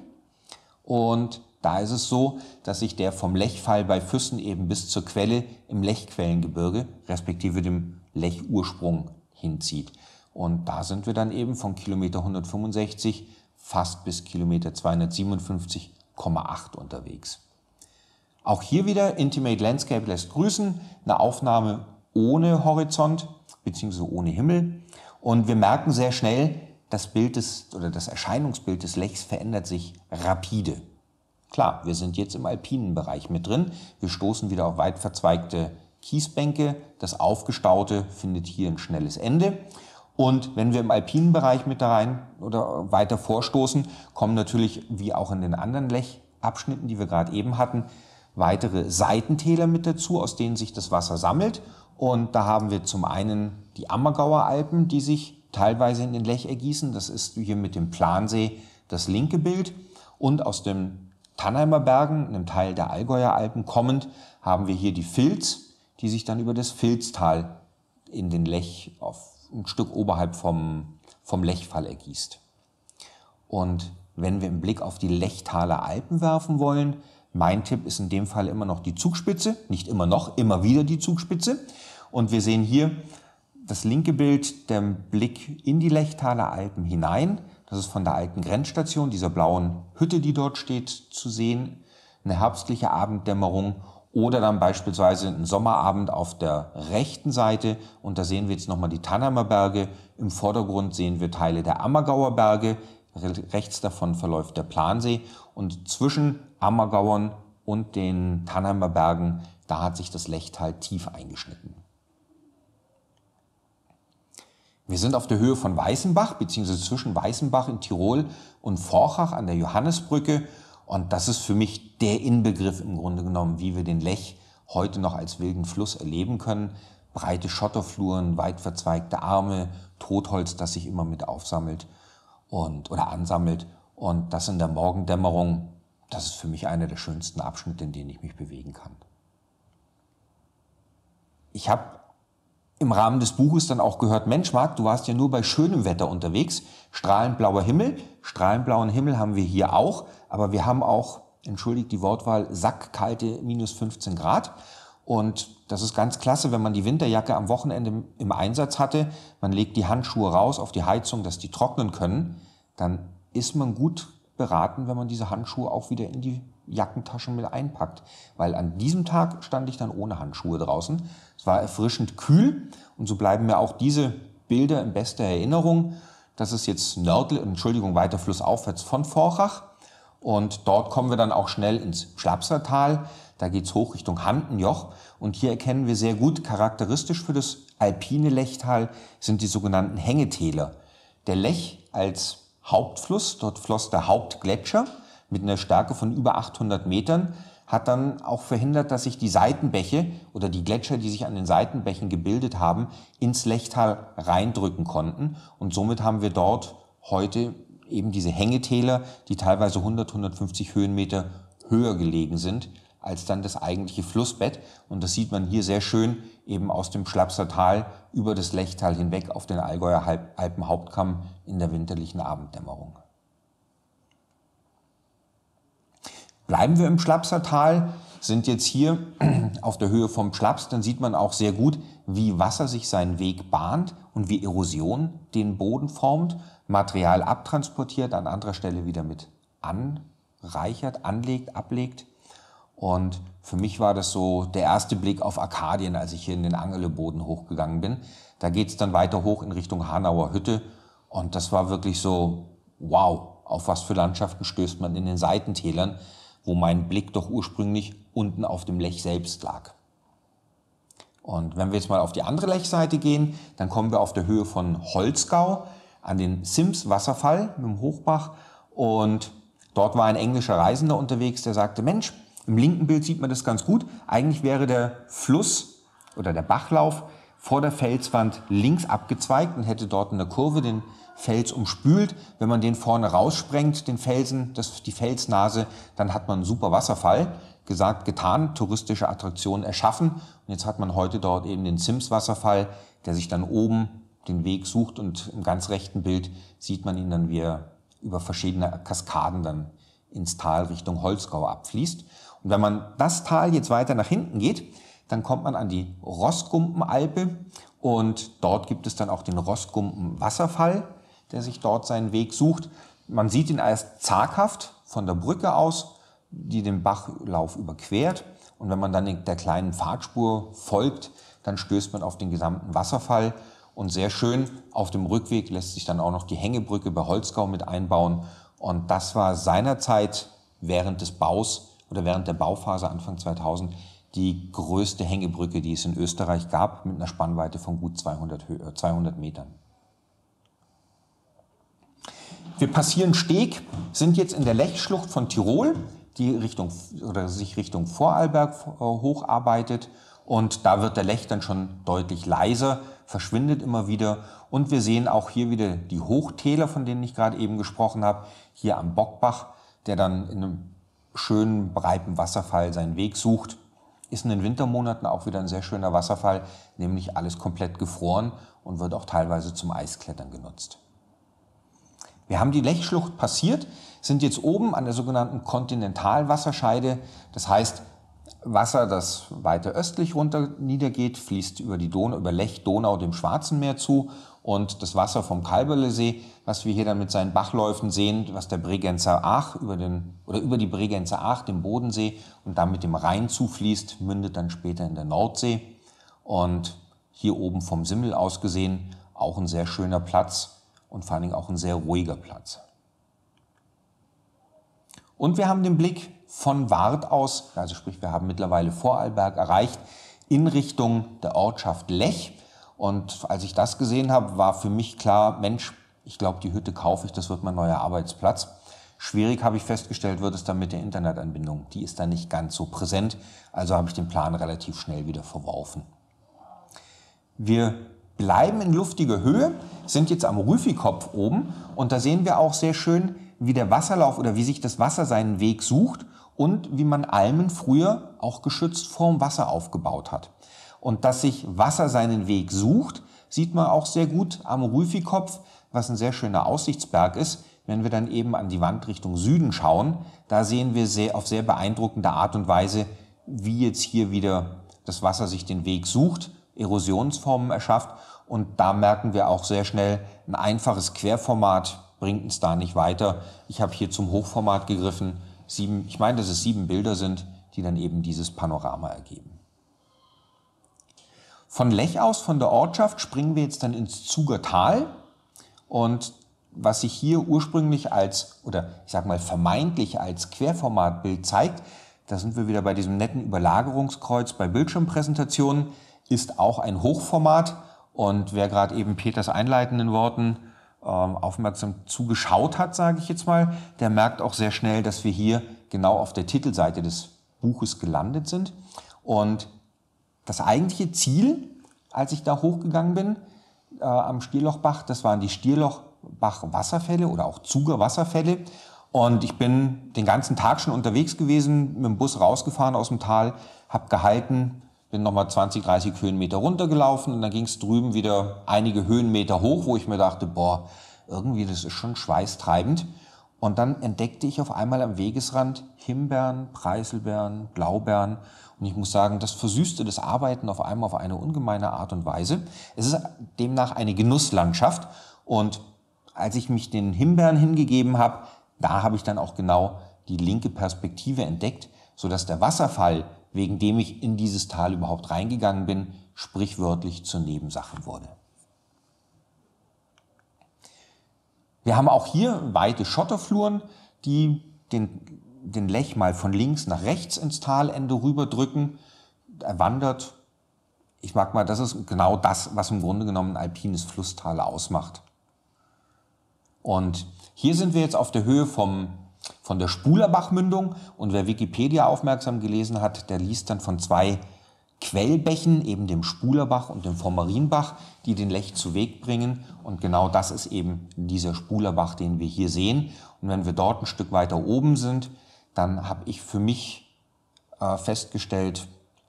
Und da ist es so, dass sich der vom Lechfall bei Füssen eben bis zur Quelle im Lechquellengebirge, respektive dem Lechursprung, hinzieht. Und da sind wir dann eben von Kilometer 165 fast bis Kilometer 257,8 unterwegs. Auch hier wieder Intimate Landscape lässt grüßen, eine Aufnahme ohne Horizont bzw. ohne Himmel. Und wir merken sehr schnell, das Bild des oder das Erscheinungsbild des Lechs verändert sich rapide. Klar, wir sind jetzt im alpinen Bereich mit drin. Wir stoßen wieder auf weit verzweigte Kiesbänke. Das Aufgestaute findet hier ein schnelles Ende. Und wenn wir im alpinen Bereich mit da rein oder weiter vorstoßen, kommen natürlich, wie auch in den anderen Lechabschnitten, die wir gerade eben hatten, weitere Seitentäler mit dazu, aus denen sich das Wasser sammelt. Und da haben wir zum einen die Ammergauer Alpen, die sich teilweise in den Lech ergießen. Das ist hier mit dem Plansee das linke Bild. Und aus dem Tannheimer Bergen, einem Teil der Allgäuer Alpen kommend, haben wir hier die Filz, die sich dann über das Filztal in den Lech auf ein Stück oberhalb vom, vom Lechfall ergießt. Und wenn wir einen Blick auf die Lechtaler Alpen werfen wollen, mein Tipp ist in dem Fall immer noch die Zugspitze, nicht immer noch, immer wieder die Zugspitze. Und wir sehen hier das linke Bild, den Blick in die Lechtaler Alpen hinein. Das ist von der alten Grenzstation, dieser blauen Hütte, die dort steht, zu sehen. Eine herbstliche Abenddämmerung oder dann beispielsweise ein Sommerabend auf der rechten Seite. Und da sehen wir jetzt nochmal die Tannheimer Berge. Im Vordergrund sehen wir Teile der Ammergauer Berge. Rechts davon verläuft der Plansee. Und zwischen Ammergauern und den Tannheimer Bergen, da hat sich das Lechtal tief eingeschnitten. Wir sind auf der Höhe von Weißenbach, beziehungsweise zwischen Weißenbach in Tirol und Forchach an der Johannesbrücke. Und das ist für mich der Inbegriff im Grunde genommen, wie wir den Lech heute noch als wilden Fluss erleben können. Breite Schotterfluren, weit verzweigte Arme, Totholz, das sich immer mit aufsammelt und, oder ansammelt. Und das in der Morgendämmerung, das ist für mich einer der schönsten Abschnitte, in denen ich mich bewegen kann. Ich habe im Rahmen des Buches dann auch gehört, Mensch, Marc, du warst ja nur bei schönem Wetter unterwegs. Strahlend blauer Himmel. Strahlend blauen Himmel haben wir hier auch. Aber wir haben auch, entschuldigt die Wortwahl, sackkalte minus 15 Grad. Und das ist ganz klasse, wenn man die Winterjacke am Wochenende im Einsatz hatte. Man legt die Handschuhe raus auf die Heizung, dass die trocknen können. Dann ist man gut beraten, wenn man diese Handschuhe auch wieder in die Jackentaschen mit einpackt. Weil an diesem Tag stand ich dann ohne Handschuhe draußen. Es war erfrischend kühl und so bleiben mir auch diese Bilder in bester Erinnerung. Das ist jetzt nördlich, Entschuldigung, weiter flussaufwärts von Forchach. Und dort kommen wir dann auch schnell ins Schlapsertal. Da geht es hoch Richtung Handenjoch. Und hier erkennen wir sehr gut, charakteristisch für das alpine Lechtal sind die sogenannten Hängetäler. Der Lech als Hauptfluss, dort floss der Hauptgletscher mit einer Stärke von über 800 Metern, hat dann auch verhindert, dass sich die Seitenbäche oder die Gletscher, die sich an den Seitenbächen gebildet haben, ins Lechtal reindrücken konnten. Und somit haben wir dort heute eben diese Hängetäler, die teilweise 100, 150 Höhenmeter höher gelegen sind als dann das eigentliche Flussbett. Und das sieht man hier sehr schön eben aus dem Schlapsertal über das Lechtal hinweg auf den Allgäuer Alpenhauptkamm in der winterlichen Abenddämmerung. Bleiben wir im Schlapsertal, sind jetzt hier auf der Höhe vom Schlaps, dann sieht man auch sehr gut, wie Wasser sich seinen Weg bahnt und wie Erosion den Boden formt, Material abtransportiert, an anderer Stelle wieder mit anreichert, anlegt, ablegt. Und für mich war das so der erste Blick auf Arkadien, als ich hier in den Angeleboden hochgegangen bin. Da geht es dann weiter hoch in Richtung Hanauer Hütte. Und das war wirklich so, wow, auf was für Landschaften stößt man in den Seitentälern wo mein Blick doch ursprünglich unten auf dem Lech selbst lag. Und wenn wir jetzt mal auf die andere Lechseite gehen, dann kommen wir auf der Höhe von Holzgau an den Sims Wasserfall mit dem Hochbach und dort war ein englischer Reisender unterwegs, der sagte, Mensch, im linken Bild sieht man das ganz gut, eigentlich wäre der Fluss oder der Bachlauf vor der Felswand links abgezweigt und hätte dort in der Kurve den Fels umspült. Wenn man den vorne raussprengt, den Felsen, das, die Felsnase, dann hat man einen super Wasserfall. Gesagt, getan, touristische Attraktion erschaffen. Und jetzt hat man heute dort eben den Sims-Wasserfall, der sich dann oben den Weg sucht und im ganz rechten Bild sieht man ihn dann, wie er über verschiedene Kaskaden dann ins Tal Richtung Holzgau abfließt. Und wenn man das Tal jetzt weiter nach hinten geht, dann kommt man an die Rossgumpenalpe und dort gibt es dann auch den Rossgumpen Wasserfall der sich dort seinen Weg sucht. Man sieht ihn als zaghaft von der Brücke aus, die den Bachlauf überquert. Und wenn man dann der kleinen Fahrtspur folgt, dann stößt man auf den gesamten Wasserfall. Und sehr schön, auf dem Rückweg lässt sich dann auch noch die Hängebrücke bei Holzgau mit einbauen. Und das war seinerzeit während des Baus oder während der Bauphase Anfang 2000 die größte Hängebrücke, die es in Österreich gab, mit einer Spannweite von gut 200, 200 äh, Metern. Wir passieren Steg, sind jetzt in der Lechschlucht von Tirol, die Richtung, oder sich Richtung Vorarlberg äh, hocharbeitet. Und da wird der Lech dann schon deutlich leiser, verschwindet immer wieder. Und wir sehen auch hier wieder die Hochtäler, von denen ich gerade eben gesprochen habe, hier am Bockbach, der dann in einem schönen, breiten Wasserfall seinen Weg sucht. Ist in den Wintermonaten auch wieder ein sehr schöner Wasserfall, nämlich alles komplett gefroren und wird auch teilweise zum Eisklettern genutzt. Wir haben die Lechschlucht passiert, sind jetzt oben an der sogenannten Kontinentalwasserscheide. Das heißt, Wasser, das weiter östlich runter niedergeht, fließt über die Donau, über Lech, Donau, dem Schwarzen Meer zu. Und das Wasser vom Kalberlesee, was wir hier dann mit seinen Bachläufen sehen, was der Bregenzer Ach über den, oder über die Bregenzer Ach, dem Bodensee und dann mit dem Rhein zufließt, mündet dann später in der Nordsee. Und hier oben vom Simmel aus gesehen auch ein sehr schöner Platz, und vor allen Dingen auch ein sehr ruhiger Platz. Und wir haben den Blick von Wart aus, also sprich, wir haben mittlerweile Vorarlberg erreicht, in Richtung der Ortschaft Lech. Und als ich das gesehen habe, war für mich klar, Mensch, ich glaube, die Hütte kaufe ich, das wird mein neuer Arbeitsplatz. Schwierig, habe ich festgestellt, wird es dann mit der Internetanbindung. Die ist dann nicht ganz so präsent, also habe ich den Plan relativ schnell wieder verworfen. Wir bleiben in luftiger Höhe, sind jetzt am Rüfikopf oben und da sehen wir auch sehr schön, wie der Wasserlauf oder wie sich das Wasser seinen Weg sucht und wie man Almen früher auch geschützt vorm Wasser aufgebaut hat. Und dass sich Wasser seinen Weg sucht, sieht man auch sehr gut am Rüfikopf, was ein sehr schöner Aussichtsberg ist. Wenn wir dann eben an die Wand Richtung Süden schauen, da sehen wir sehr, auf sehr beeindruckende Art und Weise, wie jetzt hier wieder das Wasser sich den Weg sucht Erosionsformen erschafft. Und da merken wir auch sehr schnell, ein einfaches Querformat bringt uns da nicht weiter. Ich habe hier zum Hochformat gegriffen. Sieben, ich meine, dass es sieben Bilder sind, die dann eben dieses Panorama ergeben. Von Lech aus, von der Ortschaft, springen wir jetzt dann ins Zugertal. Und was sich hier ursprünglich als, oder ich sage mal vermeintlich als Querformatbild zeigt, da sind wir wieder bei diesem netten Überlagerungskreuz bei Bildschirmpräsentationen ist auch ein Hochformat. Und wer gerade eben Peters einleitenden Worten ähm, aufmerksam zugeschaut hat, sage ich jetzt mal, der merkt auch sehr schnell, dass wir hier genau auf der Titelseite des Buches gelandet sind. Und das eigentliche Ziel, als ich da hochgegangen bin äh, am Stierlochbach, das waren die Stierlochbach-Wasserfälle oder auch Zuger Wasserfälle. Und ich bin den ganzen Tag schon unterwegs gewesen, mit dem Bus rausgefahren aus dem Tal, habe gehalten, bin nochmal 20, 30 Höhenmeter runtergelaufen und dann ging es drüben wieder einige Höhenmeter hoch, wo ich mir dachte, boah, irgendwie das ist schon schweißtreibend. Und dann entdeckte ich auf einmal am Wegesrand Himbeeren, Preiselbeeren, Blaubeeren. Und ich muss sagen, das versüßte das Arbeiten auf einmal auf eine ungemeine Art und Weise. Es ist demnach eine Genusslandschaft. Und als ich mich den Himbeeren hingegeben habe, da habe ich dann auch genau die linke Perspektive entdeckt, sodass der Wasserfall wegen dem ich in dieses Tal überhaupt reingegangen bin, sprichwörtlich zur Nebensache wurde. Wir haben auch hier weite Schotterfluren, die den, den Lech mal von links nach rechts ins Talende rüberdrücken. Er wandert. Ich mag mal, das ist genau das, was im Grunde genommen ein alpines Flusstal ausmacht. Und hier sind wir jetzt auf der Höhe vom von der Spulerbachmündung. Und wer Wikipedia aufmerksam gelesen hat, der liest dann von zwei Quellbächen, eben dem Spulerbach und dem Formarinbach, die den Lech zu Weg bringen. Und genau das ist eben dieser Spulerbach, den wir hier sehen. Und wenn wir dort ein Stück weiter oben sind, dann habe ich für mich äh, festgestellt,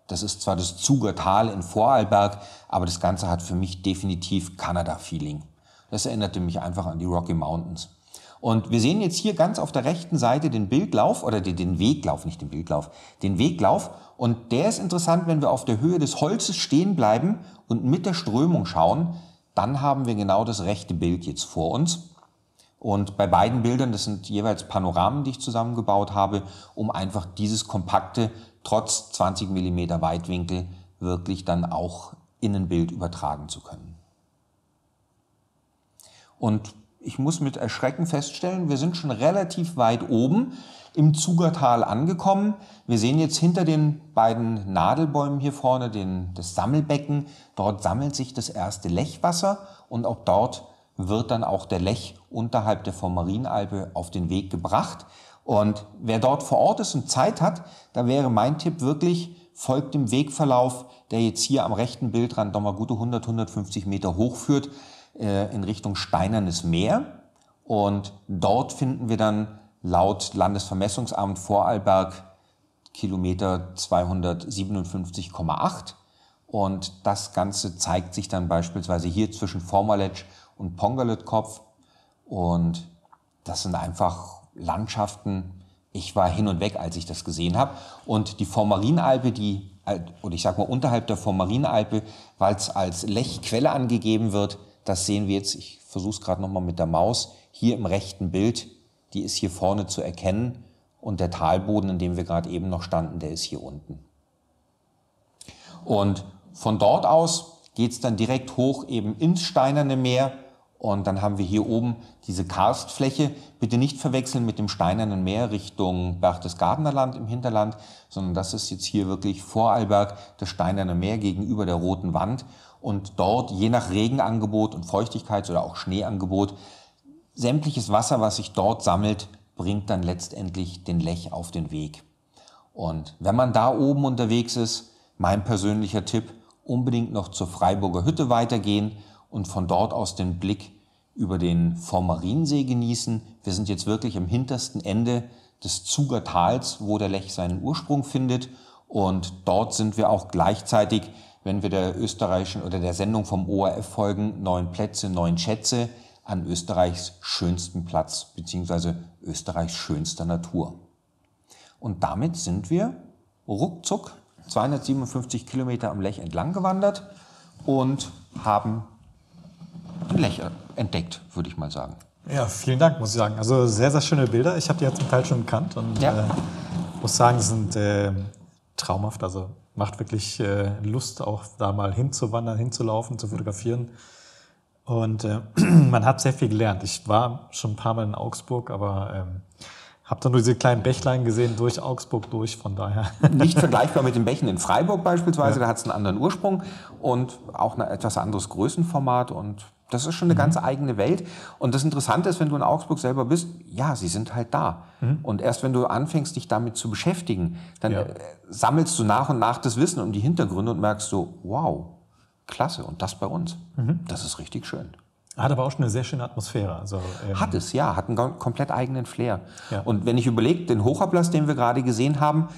das ist zwar das Zugertal in Vorarlberg, aber das Ganze hat für mich definitiv Kanada-Feeling. Das erinnerte mich einfach an die Rocky Mountains. Und wir sehen jetzt hier ganz auf der rechten Seite den Bildlauf oder den, Weglauf, nicht den Bildlauf, den Weglauf. Und der ist interessant, wenn wir auf der Höhe des Holzes stehen bleiben und mit der Strömung schauen, dann haben wir genau das rechte Bild jetzt vor uns. Und bei beiden Bildern, das sind jeweils Panoramen, die ich zusammengebaut habe, um einfach dieses kompakte, trotz 20 mm Weitwinkel, wirklich dann auch in ein Bild übertragen zu können. Und ich muss mit Erschrecken feststellen, wir sind schon relativ weit oben im Zugertal angekommen. Wir sehen jetzt hinter den beiden Nadelbäumen hier vorne den, das Sammelbecken. Dort sammelt sich das erste Lechwasser und auch dort wird dann auch der Lech unterhalb der Formarinalpe auf den Weg gebracht. Und wer dort vor Ort ist und Zeit hat, da wäre mein Tipp wirklich, folgt dem Wegverlauf, der jetzt hier am rechten Bildrand nochmal gute 100, 150 Meter hochführt. Äh, in Richtung Steinernes Meer. Und dort finden wir dann laut Landesvermessungsamt Vorarlberg Kilometer 257,8. Und das Ganze zeigt sich dann beispielsweise hier zwischen Formaletsch und Pongerletkopf. Und das sind einfach Landschaften. Ich war hin und weg, als ich das gesehen habe. Und die Formarinalpe, die, äh, oder ich sag mal unterhalb der Formarinalpe, weil es als Lechquelle angegeben wird, das sehen wir jetzt, ich versuche es gerade nochmal mit der Maus, hier im rechten Bild, die ist hier vorne zu erkennen und der Talboden, in dem wir gerade eben noch standen, der ist hier unten. Und von dort aus geht es dann direkt hoch eben ins Steinerne Meer und dann haben wir hier oben diese Karstfläche. Bitte nicht verwechseln mit dem Steinernen Meer Richtung Berchtesgadener Land im Hinterland, sondern das ist jetzt hier wirklich Vorarlberg, das Steinerne Meer gegenüber der Roten Wand und dort je nach Regenangebot und Feuchtigkeits- oder auch Schneeangebot sämtliches Wasser, was sich dort sammelt, bringt dann letztendlich den Lech auf den Weg. Und wenn man da oben unterwegs ist, mein persönlicher Tipp, unbedingt noch zur Freiburger Hütte weitergehen und von dort aus den Blick über den Vormariensee genießen. Wir sind jetzt wirklich am hintersten Ende des Zugertals, wo der Lech seinen Ursprung findet. Und dort sind wir auch gleichzeitig wenn wir der österreichischen oder der Sendung vom ORF folgen, neun Plätze, neun Schätze an Österreichs schönsten Platz bzw. Österreichs schönster Natur. Und damit sind wir ruckzuck 257 Kilometer am Lech entlang gewandert und haben ein Lech entdeckt, würde ich mal sagen. Ja, vielen Dank, muss ich sagen. Also sehr, sehr schöne Bilder. Ich habe die ja zum Teil schon gekannt und ja. äh, muss sagen, sind äh, traumhaft. Also macht wirklich äh, Lust, auch da mal hinzuwandern, hinzulaufen, zu fotografieren. Und äh, man hat sehr viel gelernt. Ich war schon ein paar Mal in Augsburg, aber ähm, habe dann nur diese kleinen Bächlein gesehen durch Augsburg durch, von daher. Nicht vergleichbar mit den Bächen in Freiburg beispielsweise, ja. da hat es einen anderen Ursprung und auch ein etwas anderes Größenformat und das ist schon eine mhm. ganz eigene Welt. Und das Interessante ist, wenn du in Augsburg selber bist, ja, sie sind halt da. Mhm. Und erst wenn du anfängst, dich damit zu beschäftigen, dann ja. Äh, sammelst du nach und nach das Wissen um die Hintergründe und merkst so, wow, klasse, und das bei uns. Mhm. Das ist richtig schön. Hat aber auch schon eine sehr schöne Atmosphäre. Also, ähm hat es, ja, hat einen komplett eigenen Flair. Ja. Und wenn ich überlege, den Hochablass, den wir gerade gesehen haben,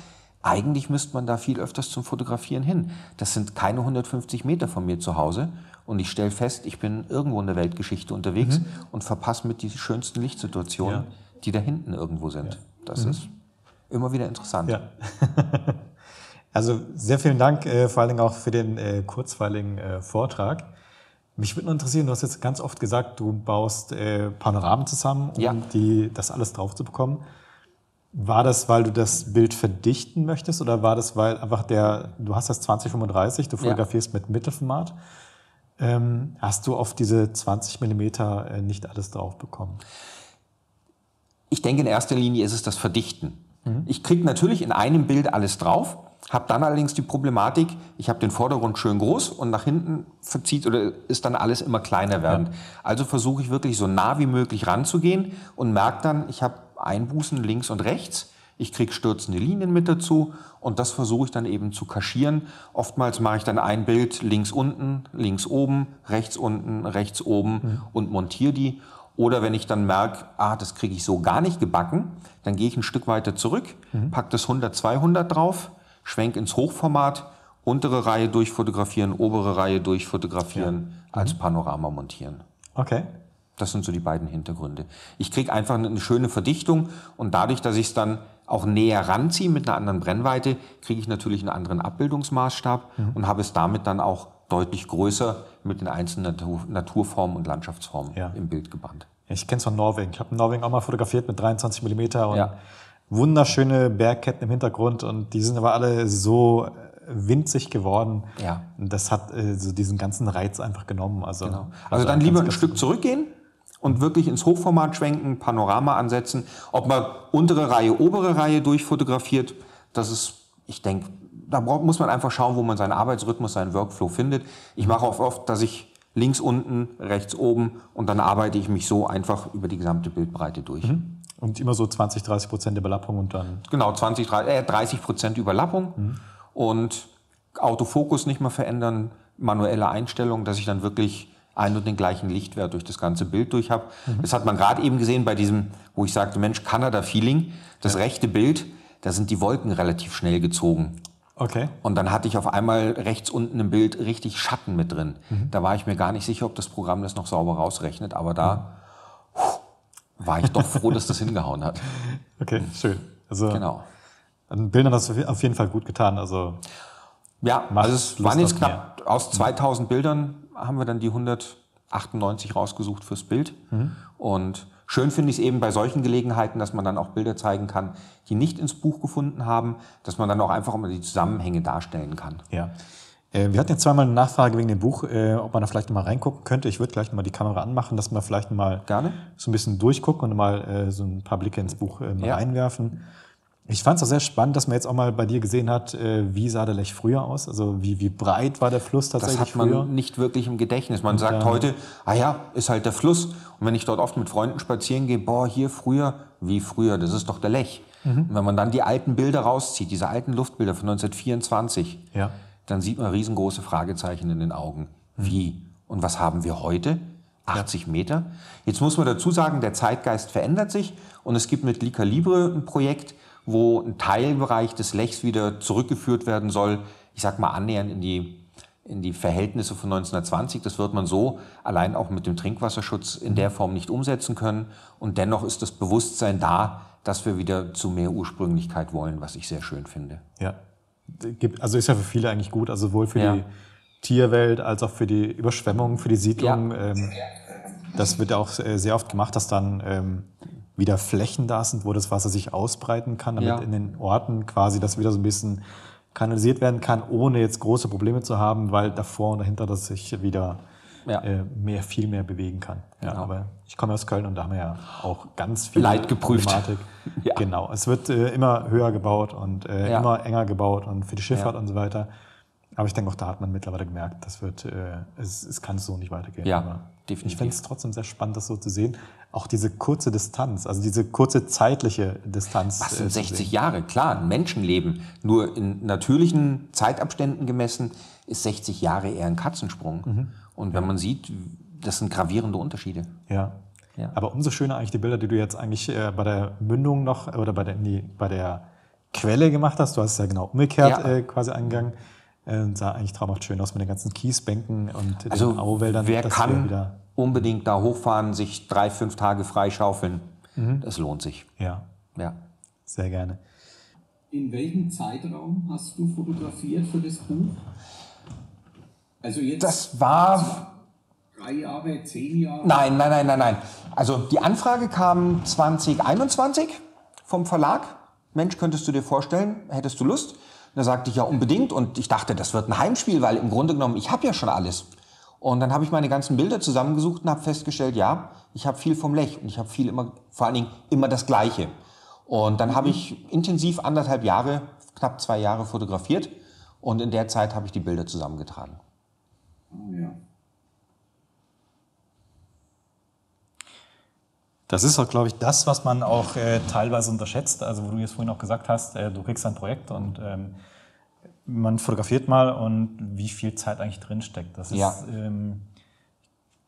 eigentlich müsste man da viel öfters zum Fotografieren hin. Das sind keine 150 Meter von mir zu Hause und ich stelle fest, ich bin irgendwo in der Weltgeschichte unterwegs mhm. und verpasse mit die schönsten Lichtsituationen, ja. die da hinten irgendwo sind. Ja. Das mhm. ist immer wieder interessant. Ja. also sehr vielen Dank äh, vor allen Dingen auch für den äh, kurzweiligen äh, Vortrag. Mich würde noch interessieren, du hast jetzt ganz oft gesagt, du baust äh, Panoramen zusammen, um ja. die, das alles drauf zu bekommen. War das, weil du das Bild verdichten möchtest oder war das, weil einfach der, du hast das 2035, du fotografierst ja. mit Mittelformat ähm, hast du auf diese 20 Millimeter äh, nicht alles drauf bekommen? Ich denke, in erster Linie ist es das Verdichten. Mhm. Ich kriege natürlich in einem Bild alles drauf, habe dann allerdings die Problematik, ich habe den Vordergrund schön groß und nach hinten verzieht oder ist dann alles immer kleiner werdend. Ja. Also versuche ich wirklich so nah wie möglich ranzugehen und merke dann, ich habe Einbußen links und rechts ich kriege stürzende Linien mit dazu und das versuche ich dann eben zu kaschieren. Oftmals mache ich dann ein Bild links unten, links oben, rechts unten, rechts oben mhm. und montiere die. Oder wenn ich dann merke, ah, das kriege ich so gar nicht gebacken, dann gehe ich ein Stück weiter zurück, mhm. pack das 100-200 drauf, schwenke ins Hochformat, untere Reihe durchfotografieren, obere Reihe durchfotografieren, ja. als mhm. Panorama montieren. Okay. Das sind so die beiden Hintergründe. Ich kriege einfach eine schöne Verdichtung und dadurch, dass ich es dann auch näher ranziehe mit einer anderen Brennweite, kriege ich natürlich einen anderen Abbildungsmaßstab mhm. und habe es damit dann auch deutlich größer mit den einzelnen Natur Naturformen und Landschaftsformen ja. im Bild gebannt. Ich kenne es von Norwegen. Ich habe Norwegen auch mal fotografiert mit 23 mm und ja. wunderschöne Bergketten im Hintergrund und die sind aber alle so äh, winzig geworden. Ja. Das hat äh, so diesen ganzen Reiz einfach genommen. Also, genau. also, also dann lieber ein Stück zurückgehen, und wirklich ins Hochformat schwenken, Panorama ansetzen. Ob man untere Reihe, obere Reihe durchfotografiert, das ist, ich denke, da muss man einfach schauen, wo man seinen Arbeitsrhythmus, seinen Workflow findet. Ich mache auch oft, dass ich links unten, rechts oben und dann arbeite ich mich so einfach über die gesamte Bildbreite durch. Mhm. Und immer so 20, 30 Prozent Überlappung und dann. Genau, 20, 30, äh, Prozent Überlappung mhm. und Autofokus nicht mehr verändern, manuelle Einstellung, dass ich dann wirklich einen und den gleichen Lichtwert durch das ganze Bild durch habe. Mhm. Das hat man gerade eben gesehen bei diesem, wo ich sagte, Mensch, Kanada-Feeling, das ja. rechte Bild, da sind die Wolken relativ schnell gezogen. Okay. Und dann hatte ich auf einmal rechts unten im Bild richtig Schatten mit drin. Mhm. Da war ich mir gar nicht sicher, ob das Programm das noch sauber rausrechnet, aber da mhm. puh, war ich doch froh, dass das hingehauen hat. Okay, schön. Also genau. An Bildern hast auf jeden Fall gut getan. Also ja, also es waren jetzt knapp mehr. aus 2000 mhm. Bildern haben wir dann die 198 rausgesucht fürs Bild. Mhm. Und schön finde ich es eben bei solchen Gelegenheiten, dass man dann auch Bilder zeigen kann, die nicht ins Buch gefunden haben, dass man dann auch einfach mal die Zusammenhänge darstellen kann. Ja. Äh, wir hatten jetzt zweimal eine Nachfrage wegen dem Buch, äh, ob man da vielleicht mal reingucken könnte. Ich würde gleich mal die Kamera anmachen, dass man vielleicht mal Gerne. so ein bisschen durchgucken und mal äh, so ein paar Blicke ins Buch ja. reinwerfen. Ich fand es auch sehr spannend, dass man jetzt auch mal bei dir gesehen hat, äh, wie sah der Lech früher aus? Also wie, wie breit war der Fluss tatsächlich Das hat man früher? nicht wirklich im Gedächtnis. Man und sagt ja. heute, ah ja, ist halt der Fluss. Und wenn ich dort oft mit Freunden spazieren gehe, boah, hier früher, wie früher, das ist doch der Lech. Mhm. Und wenn man dann die alten Bilder rauszieht, diese alten Luftbilder von 1924, ja. dann sieht man riesengroße Fragezeichen in den Augen. Mhm. Wie? Und was haben wir heute? 80 ja. Meter. Jetzt muss man dazu sagen, der Zeitgeist verändert sich und es gibt mit Lika Libre ein Projekt, wo ein Teilbereich des Lechs wieder zurückgeführt werden soll, ich sag mal annähernd in die, in die Verhältnisse von 1920. Das wird man so allein auch mit dem Trinkwasserschutz in der Form nicht umsetzen können. Und dennoch ist das Bewusstsein da, dass wir wieder zu mehr Ursprünglichkeit wollen, was ich sehr schön finde. Ja. Also ist ja für viele eigentlich gut, also sowohl für ja. die Tierwelt als auch für die Überschwemmung, für die Siedlung. Ja. Ähm, das wird auch äh, sehr oft gemacht, dass dann ähm, wieder Flächen da sind, wo das Wasser sich ausbreiten kann, damit ja. in den Orten quasi das wieder so ein bisschen kanalisiert werden kann, ohne jetzt große Probleme zu haben, weil davor und dahinter das sich wieder ja. äh, mehr, viel mehr bewegen kann. Ja, genau. Aber ich komme aus Köln und da haben wir ja auch ganz viel Leid ja. Genau. Es wird äh, immer höher gebaut und äh, ja. immer enger gebaut und für die Schifffahrt und so weiter. Aber ich denke, auch da hat man mittlerweile gemerkt, das wird, äh, es, es, kann so nicht weitergehen. Ja. Definitiv. Ich finde es trotzdem sehr spannend, das so zu sehen. Auch diese kurze Distanz, also diese kurze zeitliche Distanz. Was äh, sind 60 Jahre? Klar, ein Menschenleben. Nur in natürlichen Zeitabständen gemessen ist 60 Jahre eher ein Katzensprung. Mhm. Und wenn ja. man sieht, das sind gravierende Unterschiede. Ja. ja. Aber umso schöner eigentlich die Bilder, die du jetzt eigentlich äh, bei der Mündung noch äh, oder bei der, nee, bei der Quelle gemacht hast. Du hast es ja genau umgekehrt ja. quasi angegangen äh, sah eigentlich traumhaft schön aus mit den ganzen Kiesbänken und also den Auwäldern. Wer kann wieder unbedingt da hochfahren, sich drei, fünf Tage freischaufeln? Mhm. Das lohnt sich. Ja. ja. Sehr gerne. In welchem Zeitraum hast du fotografiert für das Buch? Also jetzt. Das war. Drei Jahre, zehn Jahre? Nein, nein, nein, nein, nein. Also die Anfrage kam 2021 vom Verlag. Mensch, könntest du dir vorstellen, hättest du Lust? Und da sagte ich ja unbedingt und ich dachte, das wird ein Heimspiel, weil im Grunde genommen, ich habe ja schon alles. Und dann habe ich meine ganzen Bilder zusammengesucht und habe festgestellt, ja, ich habe viel vom Lech und ich habe viel immer, vor allen Dingen immer das Gleiche. Und dann mhm. habe ich intensiv anderthalb Jahre, knapp zwei Jahre fotografiert und in der Zeit habe ich die Bilder zusammengetragen. Oh ja. Das ist auch, glaube ich, das, was man auch äh, teilweise unterschätzt. Also, wo du jetzt vorhin auch gesagt hast, äh, du kriegst ein Projekt und ähm, man fotografiert mal und wie viel Zeit eigentlich drinsteckt. Das ja. ist, ähm,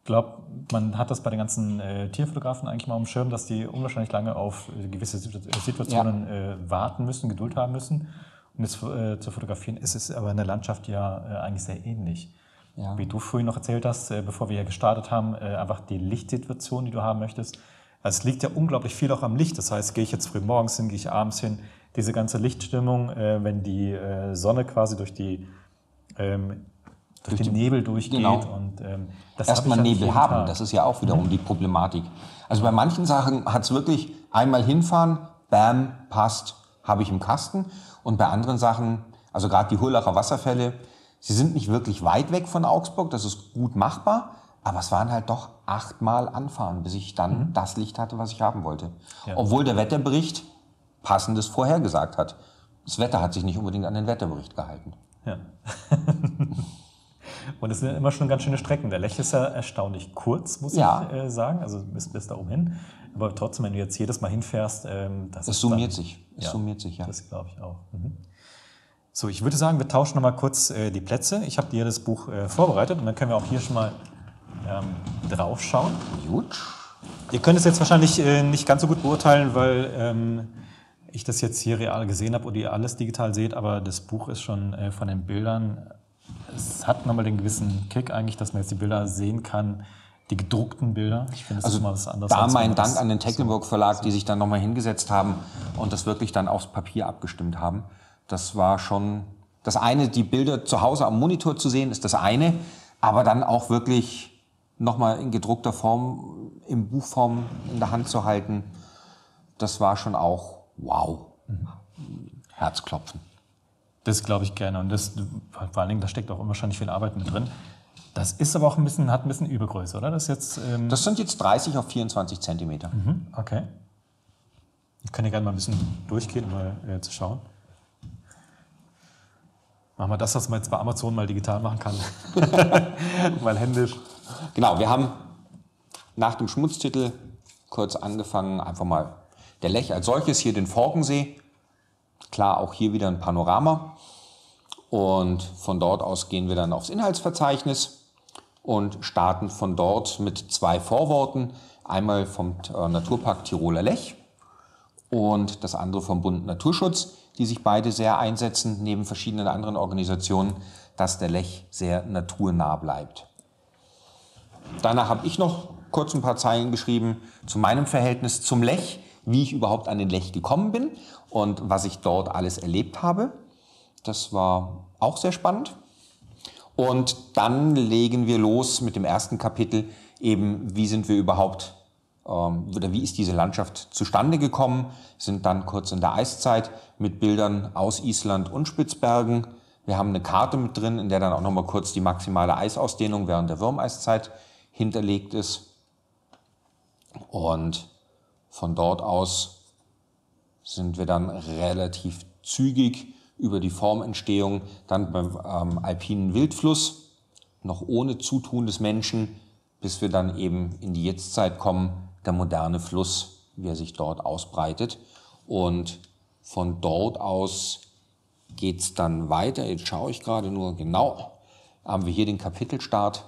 ich glaube, man hat das bei den ganzen äh, Tierfotografen eigentlich mal auf dem Schirm, dass die unwahrscheinlich lange auf äh, gewisse äh, Situationen ja. Äh, warten müssen, Geduld haben müssen, um das zu fotografieren. Es ist aber in der Landschaft ja eigentlich sehr ähnlich. Ja. Wie du vorhin noch erzählt hast, bevor wir hier gestartet haben, einfach die Lichtsituation, die du haben möchtest also es liegt ja unglaublich viel auch am Licht. Das heißt, gehe ich jetzt früh morgens hin, gehe ich abends hin. Diese ganze Lichtstimmung, äh, wenn die äh, Sonne quasi durch die ähm, durch den Nebel durchgeht. Genau. Und, ähm, Erstmal Nebel haben, Tag. das ist ja auch wiederum mhm. die Problematik. Also bei manchen Sachen hat es wirklich einmal hinfahren, bam, passt, habe ich im Kasten. Und bei anderen Sachen, also gerade die Hurlacher Wasserfälle, sie sind nicht wirklich weit weg von Augsburg, das ist gut machbar, aber es waren halt doch achtmal anfahren, bis ich dann mhm. das Licht hatte, was ich haben wollte. Ja. Obwohl der Wetterbericht passendes vorhergesagt hat. Das Wetter hat sich nicht unbedingt an den Wetterbericht gehalten. Ja. Und es sind immer schon ganz schöne Strecken. Der Lech ist ja erstaunlich kurz, muss ja. ich äh, sagen. Also bis, bis da oben hin. Aber trotzdem, wenn du jetzt jedes Mal hinfährst, ähm, das es summiert dann, sich. Es ja, summiert sich, ja. Das glaube ich auch. Mhm. So, ich würde sagen, wir tauschen nochmal kurz äh, die Plätze. Ich habe dir das Buch äh, vorbereitet und dann können wir auch hier schon mal ähm, draufschauen. Gut. Ihr könnt es jetzt wahrscheinlich äh, nicht ganz so gut beurteilen, weil ähm, ich das jetzt hier real gesehen habe und ihr alles digital seht, aber das Buch ist schon äh, von den Bildern, es hat nochmal den gewissen Kick eigentlich, dass man jetzt die Bilder sehen kann, die gedruckten Bilder. Ich finde, das also ist mal was anderes. Da mein Dank an den Tecklenburg Verlag, die sich dann nochmal hingesetzt haben und das wirklich dann aufs Papier abgestimmt haben. Das war schon das eine, die Bilder zu Hause am Monitor zu sehen, ist das eine, aber dann auch wirklich nochmal in gedruckter Form, in Buchform in der Hand zu halten, das war schon auch wow. Herzklopfen. Das glaube ich gerne. Und das, vor allen Dingen, da steckt auch unwahrscheinlich viel Arbeit mit drin. Das ist aber auch ein bisschen, hat ein bisschen Übergröße, oder? Das, jetzt, ähm das sind jetzt 30 auf 24 Zentimeter. Mhm, okay. Ich kann ja gerne mal ein bisschen durchgehen, mal äh, zu schauen. Machen wir das, was man jetzt bei Amazon mal digital machen kann. mal händisch. Genau, wir haben nach dem Schmutztitel kurz angefangen, einfach mal der Lech als solches, hier den Forkensee. Klar, auch hier wieder ein Panorama. Und von dort aus gehen wir dann aufs Inhaltsverzeichnis und starten von dort mit zwei Vorworten. Einmal vom äh, Naturpark Tiroler Lech und das andere vom Bund Naturschutz, die sich beide sehr einsetzen, neben verschiedenen anderen Organisationen, dass der Lech sehr naturnah bleibt. Danach habe ich noch kurz ein paar Zeilen geschrieben zu meinem Verhältnis zum Lech, wie ich überhaupt an den Lech gekommen bin und was ich dort alles erlebt habe. Das war auch sehr spannend. Und dann legen wir los mit dem ersten Kapitel, eben wie sind wir überhaupt ähm, oder wie ist diese Landschaft zustande gekommen, sind dann kurz in der Eiszeit mit Bildern aus Island und Spitzbergen. Wir haben eine Karte mit drin, in der dann auch nochmal kurz die maximale Eisausdehnung während der Würmeiszeit hinterlegt ist. Und von dort aus sind wir dann relativ zügig über die Formentstehung, dann beim ähm, alpinen Wildfluss, noch ohne Zutun des Menschen, bis wir dann eben in die Jetztzeit kommen, der moderne Fluss, wie er sich dort ausbreitet. Und von dort aus geht es dann weiter. Jetzt schaue ich gerade nur genau, haben wir hier den Kapitelstart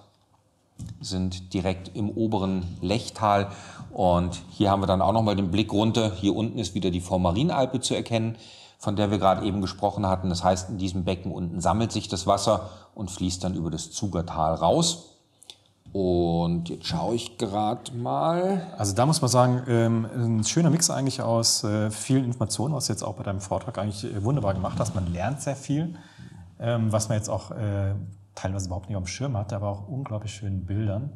sind direkt im oberen Lechtal. Und hier haben wir dann auch nochmal den Blick runter. Hier unten ist wieder die Formarinalpe zu erkennen, von der wir gerade eben gesprochen hatten. Das heißt, in diesem Becken unten sammelt sich das Wasser und fließt dann über das Zugertal raus. Und jetzt schaue ich gerade mal. Also da muss man sagen, ähm, ein schöner Mix eigentlich aus äh, vielen Informationen, was du jetzt auch bei deinem Vortrag eigentlich äh, wunderbar gemacht hast. Man lernt sehr viel, ähm, was man jetzt auch äh, teilweise überhaupt nicht auf dem Schirm hatte, aber auch unglaublich schönen Bildern.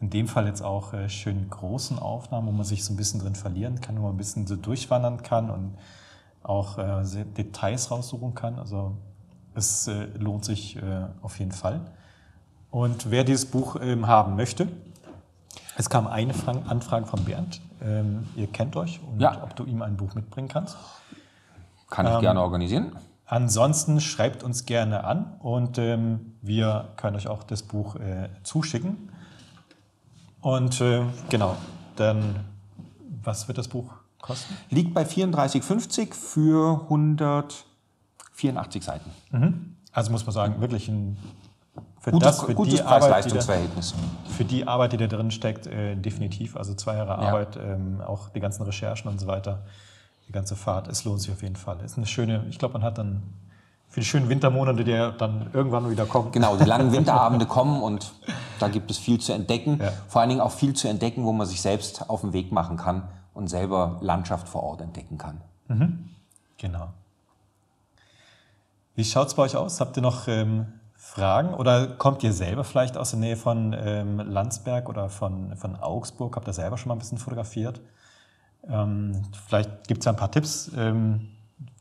In dem Fall jetzt auch äh, schönen großen Aufnahmen, wo man sich so ein bisschen drin verlieren kann, wo man ein bisschen so durchwandern kann und auch äh, Details raussuchen kann. Also es äh, lohnt sich äh, auf jeden Fall. Und wer dieses Buch ähm, haben möchte, es kam eine Fra Anfrage von Bernd. Ähm, ihr kennt euch und ja. ob du ihm ein Buch mitbringen kannst. Kann ich ähm, gerne organisieren. Ansonsten schreibt uns gerne an und ähm, wir können euch auch das Buch äh, zuschicken. Und äh, genau, dann was wird das Buch kosten? Liegt bei 34,50 für 184 Seiten. Mhm. Also muss man sagen, wirklich ein für gutes, das, für gutes die Arbeit, die da, für die Arbeit, die da drin steckt, äh, definitiv. Also zwei Jahre ja. Arbeit, ähm, auch die ganzen Recherchen und so weiter die ganze Fahrt. Es lohnt sich auf jeden Fall. Ist eine schöne, ich glaube, man hat dann für die schönen Wintermonate, die dann irgendwann wieder kommen. Genau, die langen Winterabende kommen und da gibt es viel zu entdecken. Ja. Vor allen Dingen auch viel zu entdecken, wo man sich selbst auf den Weg machen kann und selber Landschaft vor Ort entdecken kann. Mhm. Genau. Wie schaut es bei euch aus? Habt ihr noch ähm, Fragen oder kommt ihr selber vielleicht aus der Nähe von ähm, Landsberg oder von, von Augsburg? Habt ihr selber schon mal ein bisschen fotografiert? Ähm, vielleicht gibt es ein paar Tipps, ähm,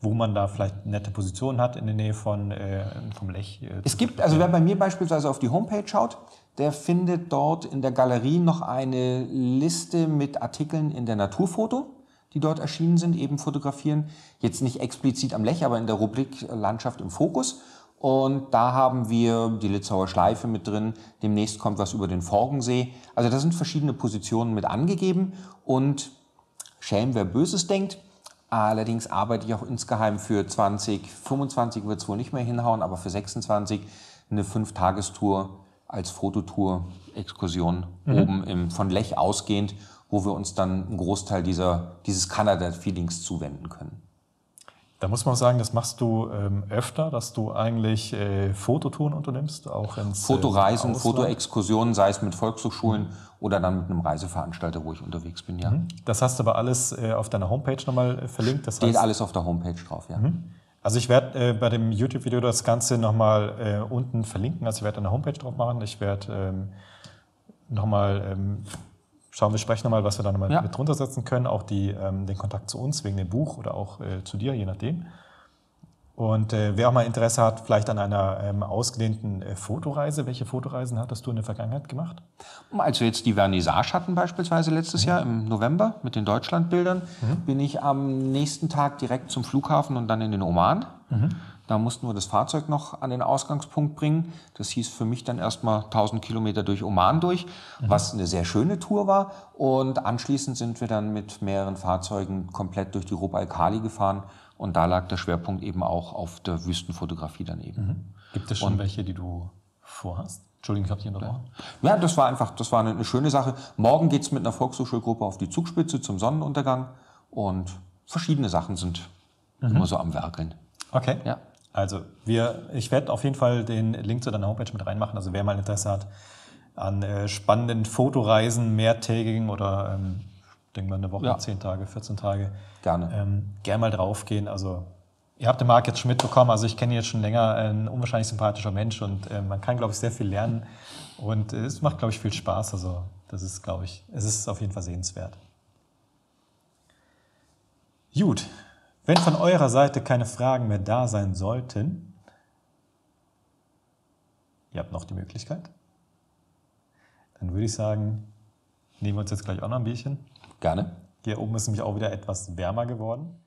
wo man da vielleicht nette Positionen hat in der Nähe von, äh, vom Lech. Äh, es gibt, also wer bei mir beispielsweise auf die Homepage schaut, der findet dort in der Galerie noch eine Liste mit Artikeln in der Naturfoto die dort erschienen sind, eben fotografieren. Jetzt nicht explizit am Lech, aber in der Rubrik Landschaft im Fokus. Und da haben wir die Litzauer Schleife mit drin. Demnächst kommt was über den Forgensee. Also da sind verschiedene Positionen mit angegeben. Und schämen, wer Böses denkt. Allerdings arbeite ich auch insgeheim für 20, 25 wird es wohl nicht mehr hinhauen, aber für 26 eine Fünf-Tagestour als Fototour, Exkursion mhm. oben im, von Lech ausgehend, wo wir uns dann einen Großteil dieser, dieses Kanada-Feelings zuwenden können. Da muss man sagen, das machst du ähm, öfter, dass du eigentlich äh, Fototouren unternimmst, auch ins äh, Fotoreisen, äh, Fotoexkursionen, sei es mit Volkshochschulen mhm. oder dann mit einem Reiseveranstalter, wo ich unterwegs bin, ja. Mhm. Das hast du aber alles äh, auf deiner Homepage nochmal äh, verlinkt. Das Steht heißt, alles auf der Homepage drauf, ja. Mhm. Also ich werde äh, bei dem YouTube-Video das Ganze nochmal äh, unten verlinken. Also ich werde eine Homepage drauf machen. Ich werde ähm, nochmal ähm, schauen wir sprechen nochmal, was wir da nochmal ja. mit drunter setzen können. Auch die, ähm, den Kontakt zu uns wegen dem Buch oder auch äh, zu dir, je nachdem. Und äh, wer auch mal Interesse hat, vielleicht an einer ähm, ausgedehnten äh, Fotoreise, welche Fotoreisen hattest du in der Vergangenheit gemacht? Als wir jetzt die Vernissage hatten beispielsweise letztes mhm. Jahr im November mit den Deutschlandbildern, mhm. bin ich am nächsten Tag direkt zum Flughafen und dann in den Oman. Mhm. Da mussten wir das Fahrzeug noch an den Ausgangspunkt bringen. Das hieß für mich dann erstmal 1000 Kilometer durch Oman durch, mhm. was eine sehr schöne Tour war. Und anschließend sind wir dann mit mehreren Fahrzeugen komplett durch die Rub Al-Khali gefahren. Und da lag der Schwerpunkt eben auch auf der Wüstenfotografie daneben. Mhm. Gibt es schon Und welche, die du vorhast? Entschuldigung, ich habe dich unterbrochen. Ja, das war einfach, das war eine, eine schöne Sache. Morgen geht es mit einer Volkshochschulgruppe auf die Zugspitze zum Sonnenuntergang und verschiedene Sachen sind mhm. immer so am Werkeln. Okay. Ja. Also wir, ich werde auf jeden Fall den Link zu deiner Homepage mit reinmachen. Also wer mal Interesse hat an äh, spannenden Fotoreisen, mehrtägigen oder ähm, ich denke mal eine Woche, ja. zehn Tage, 14 Tage. Gerne. Ähm, gern mal draufgehen. Also ihr habt den Marc jetzt schon mitbekommen. Also ich kenne ihn jetzt schon länger. Ein unwahrscheinlich sympathischer Mensch und äh, man kann, glaube ich, sehr viel lernen. Und äh, es macht, glaube ich, viel Spaß. Also das ist, glaube ich, es ist auf jeden Fall sehenswert. Gut, wenn von eurer Seite keine Fragen mehr da sein sollten, ihr habt noch die Möglichkeit, dann würde ich sagen, nehmen wir uns jetzt gleich auch noch ein Bierchen. Gerne. Hier oben ist nämlich auch wieder etwas wärmer geworden.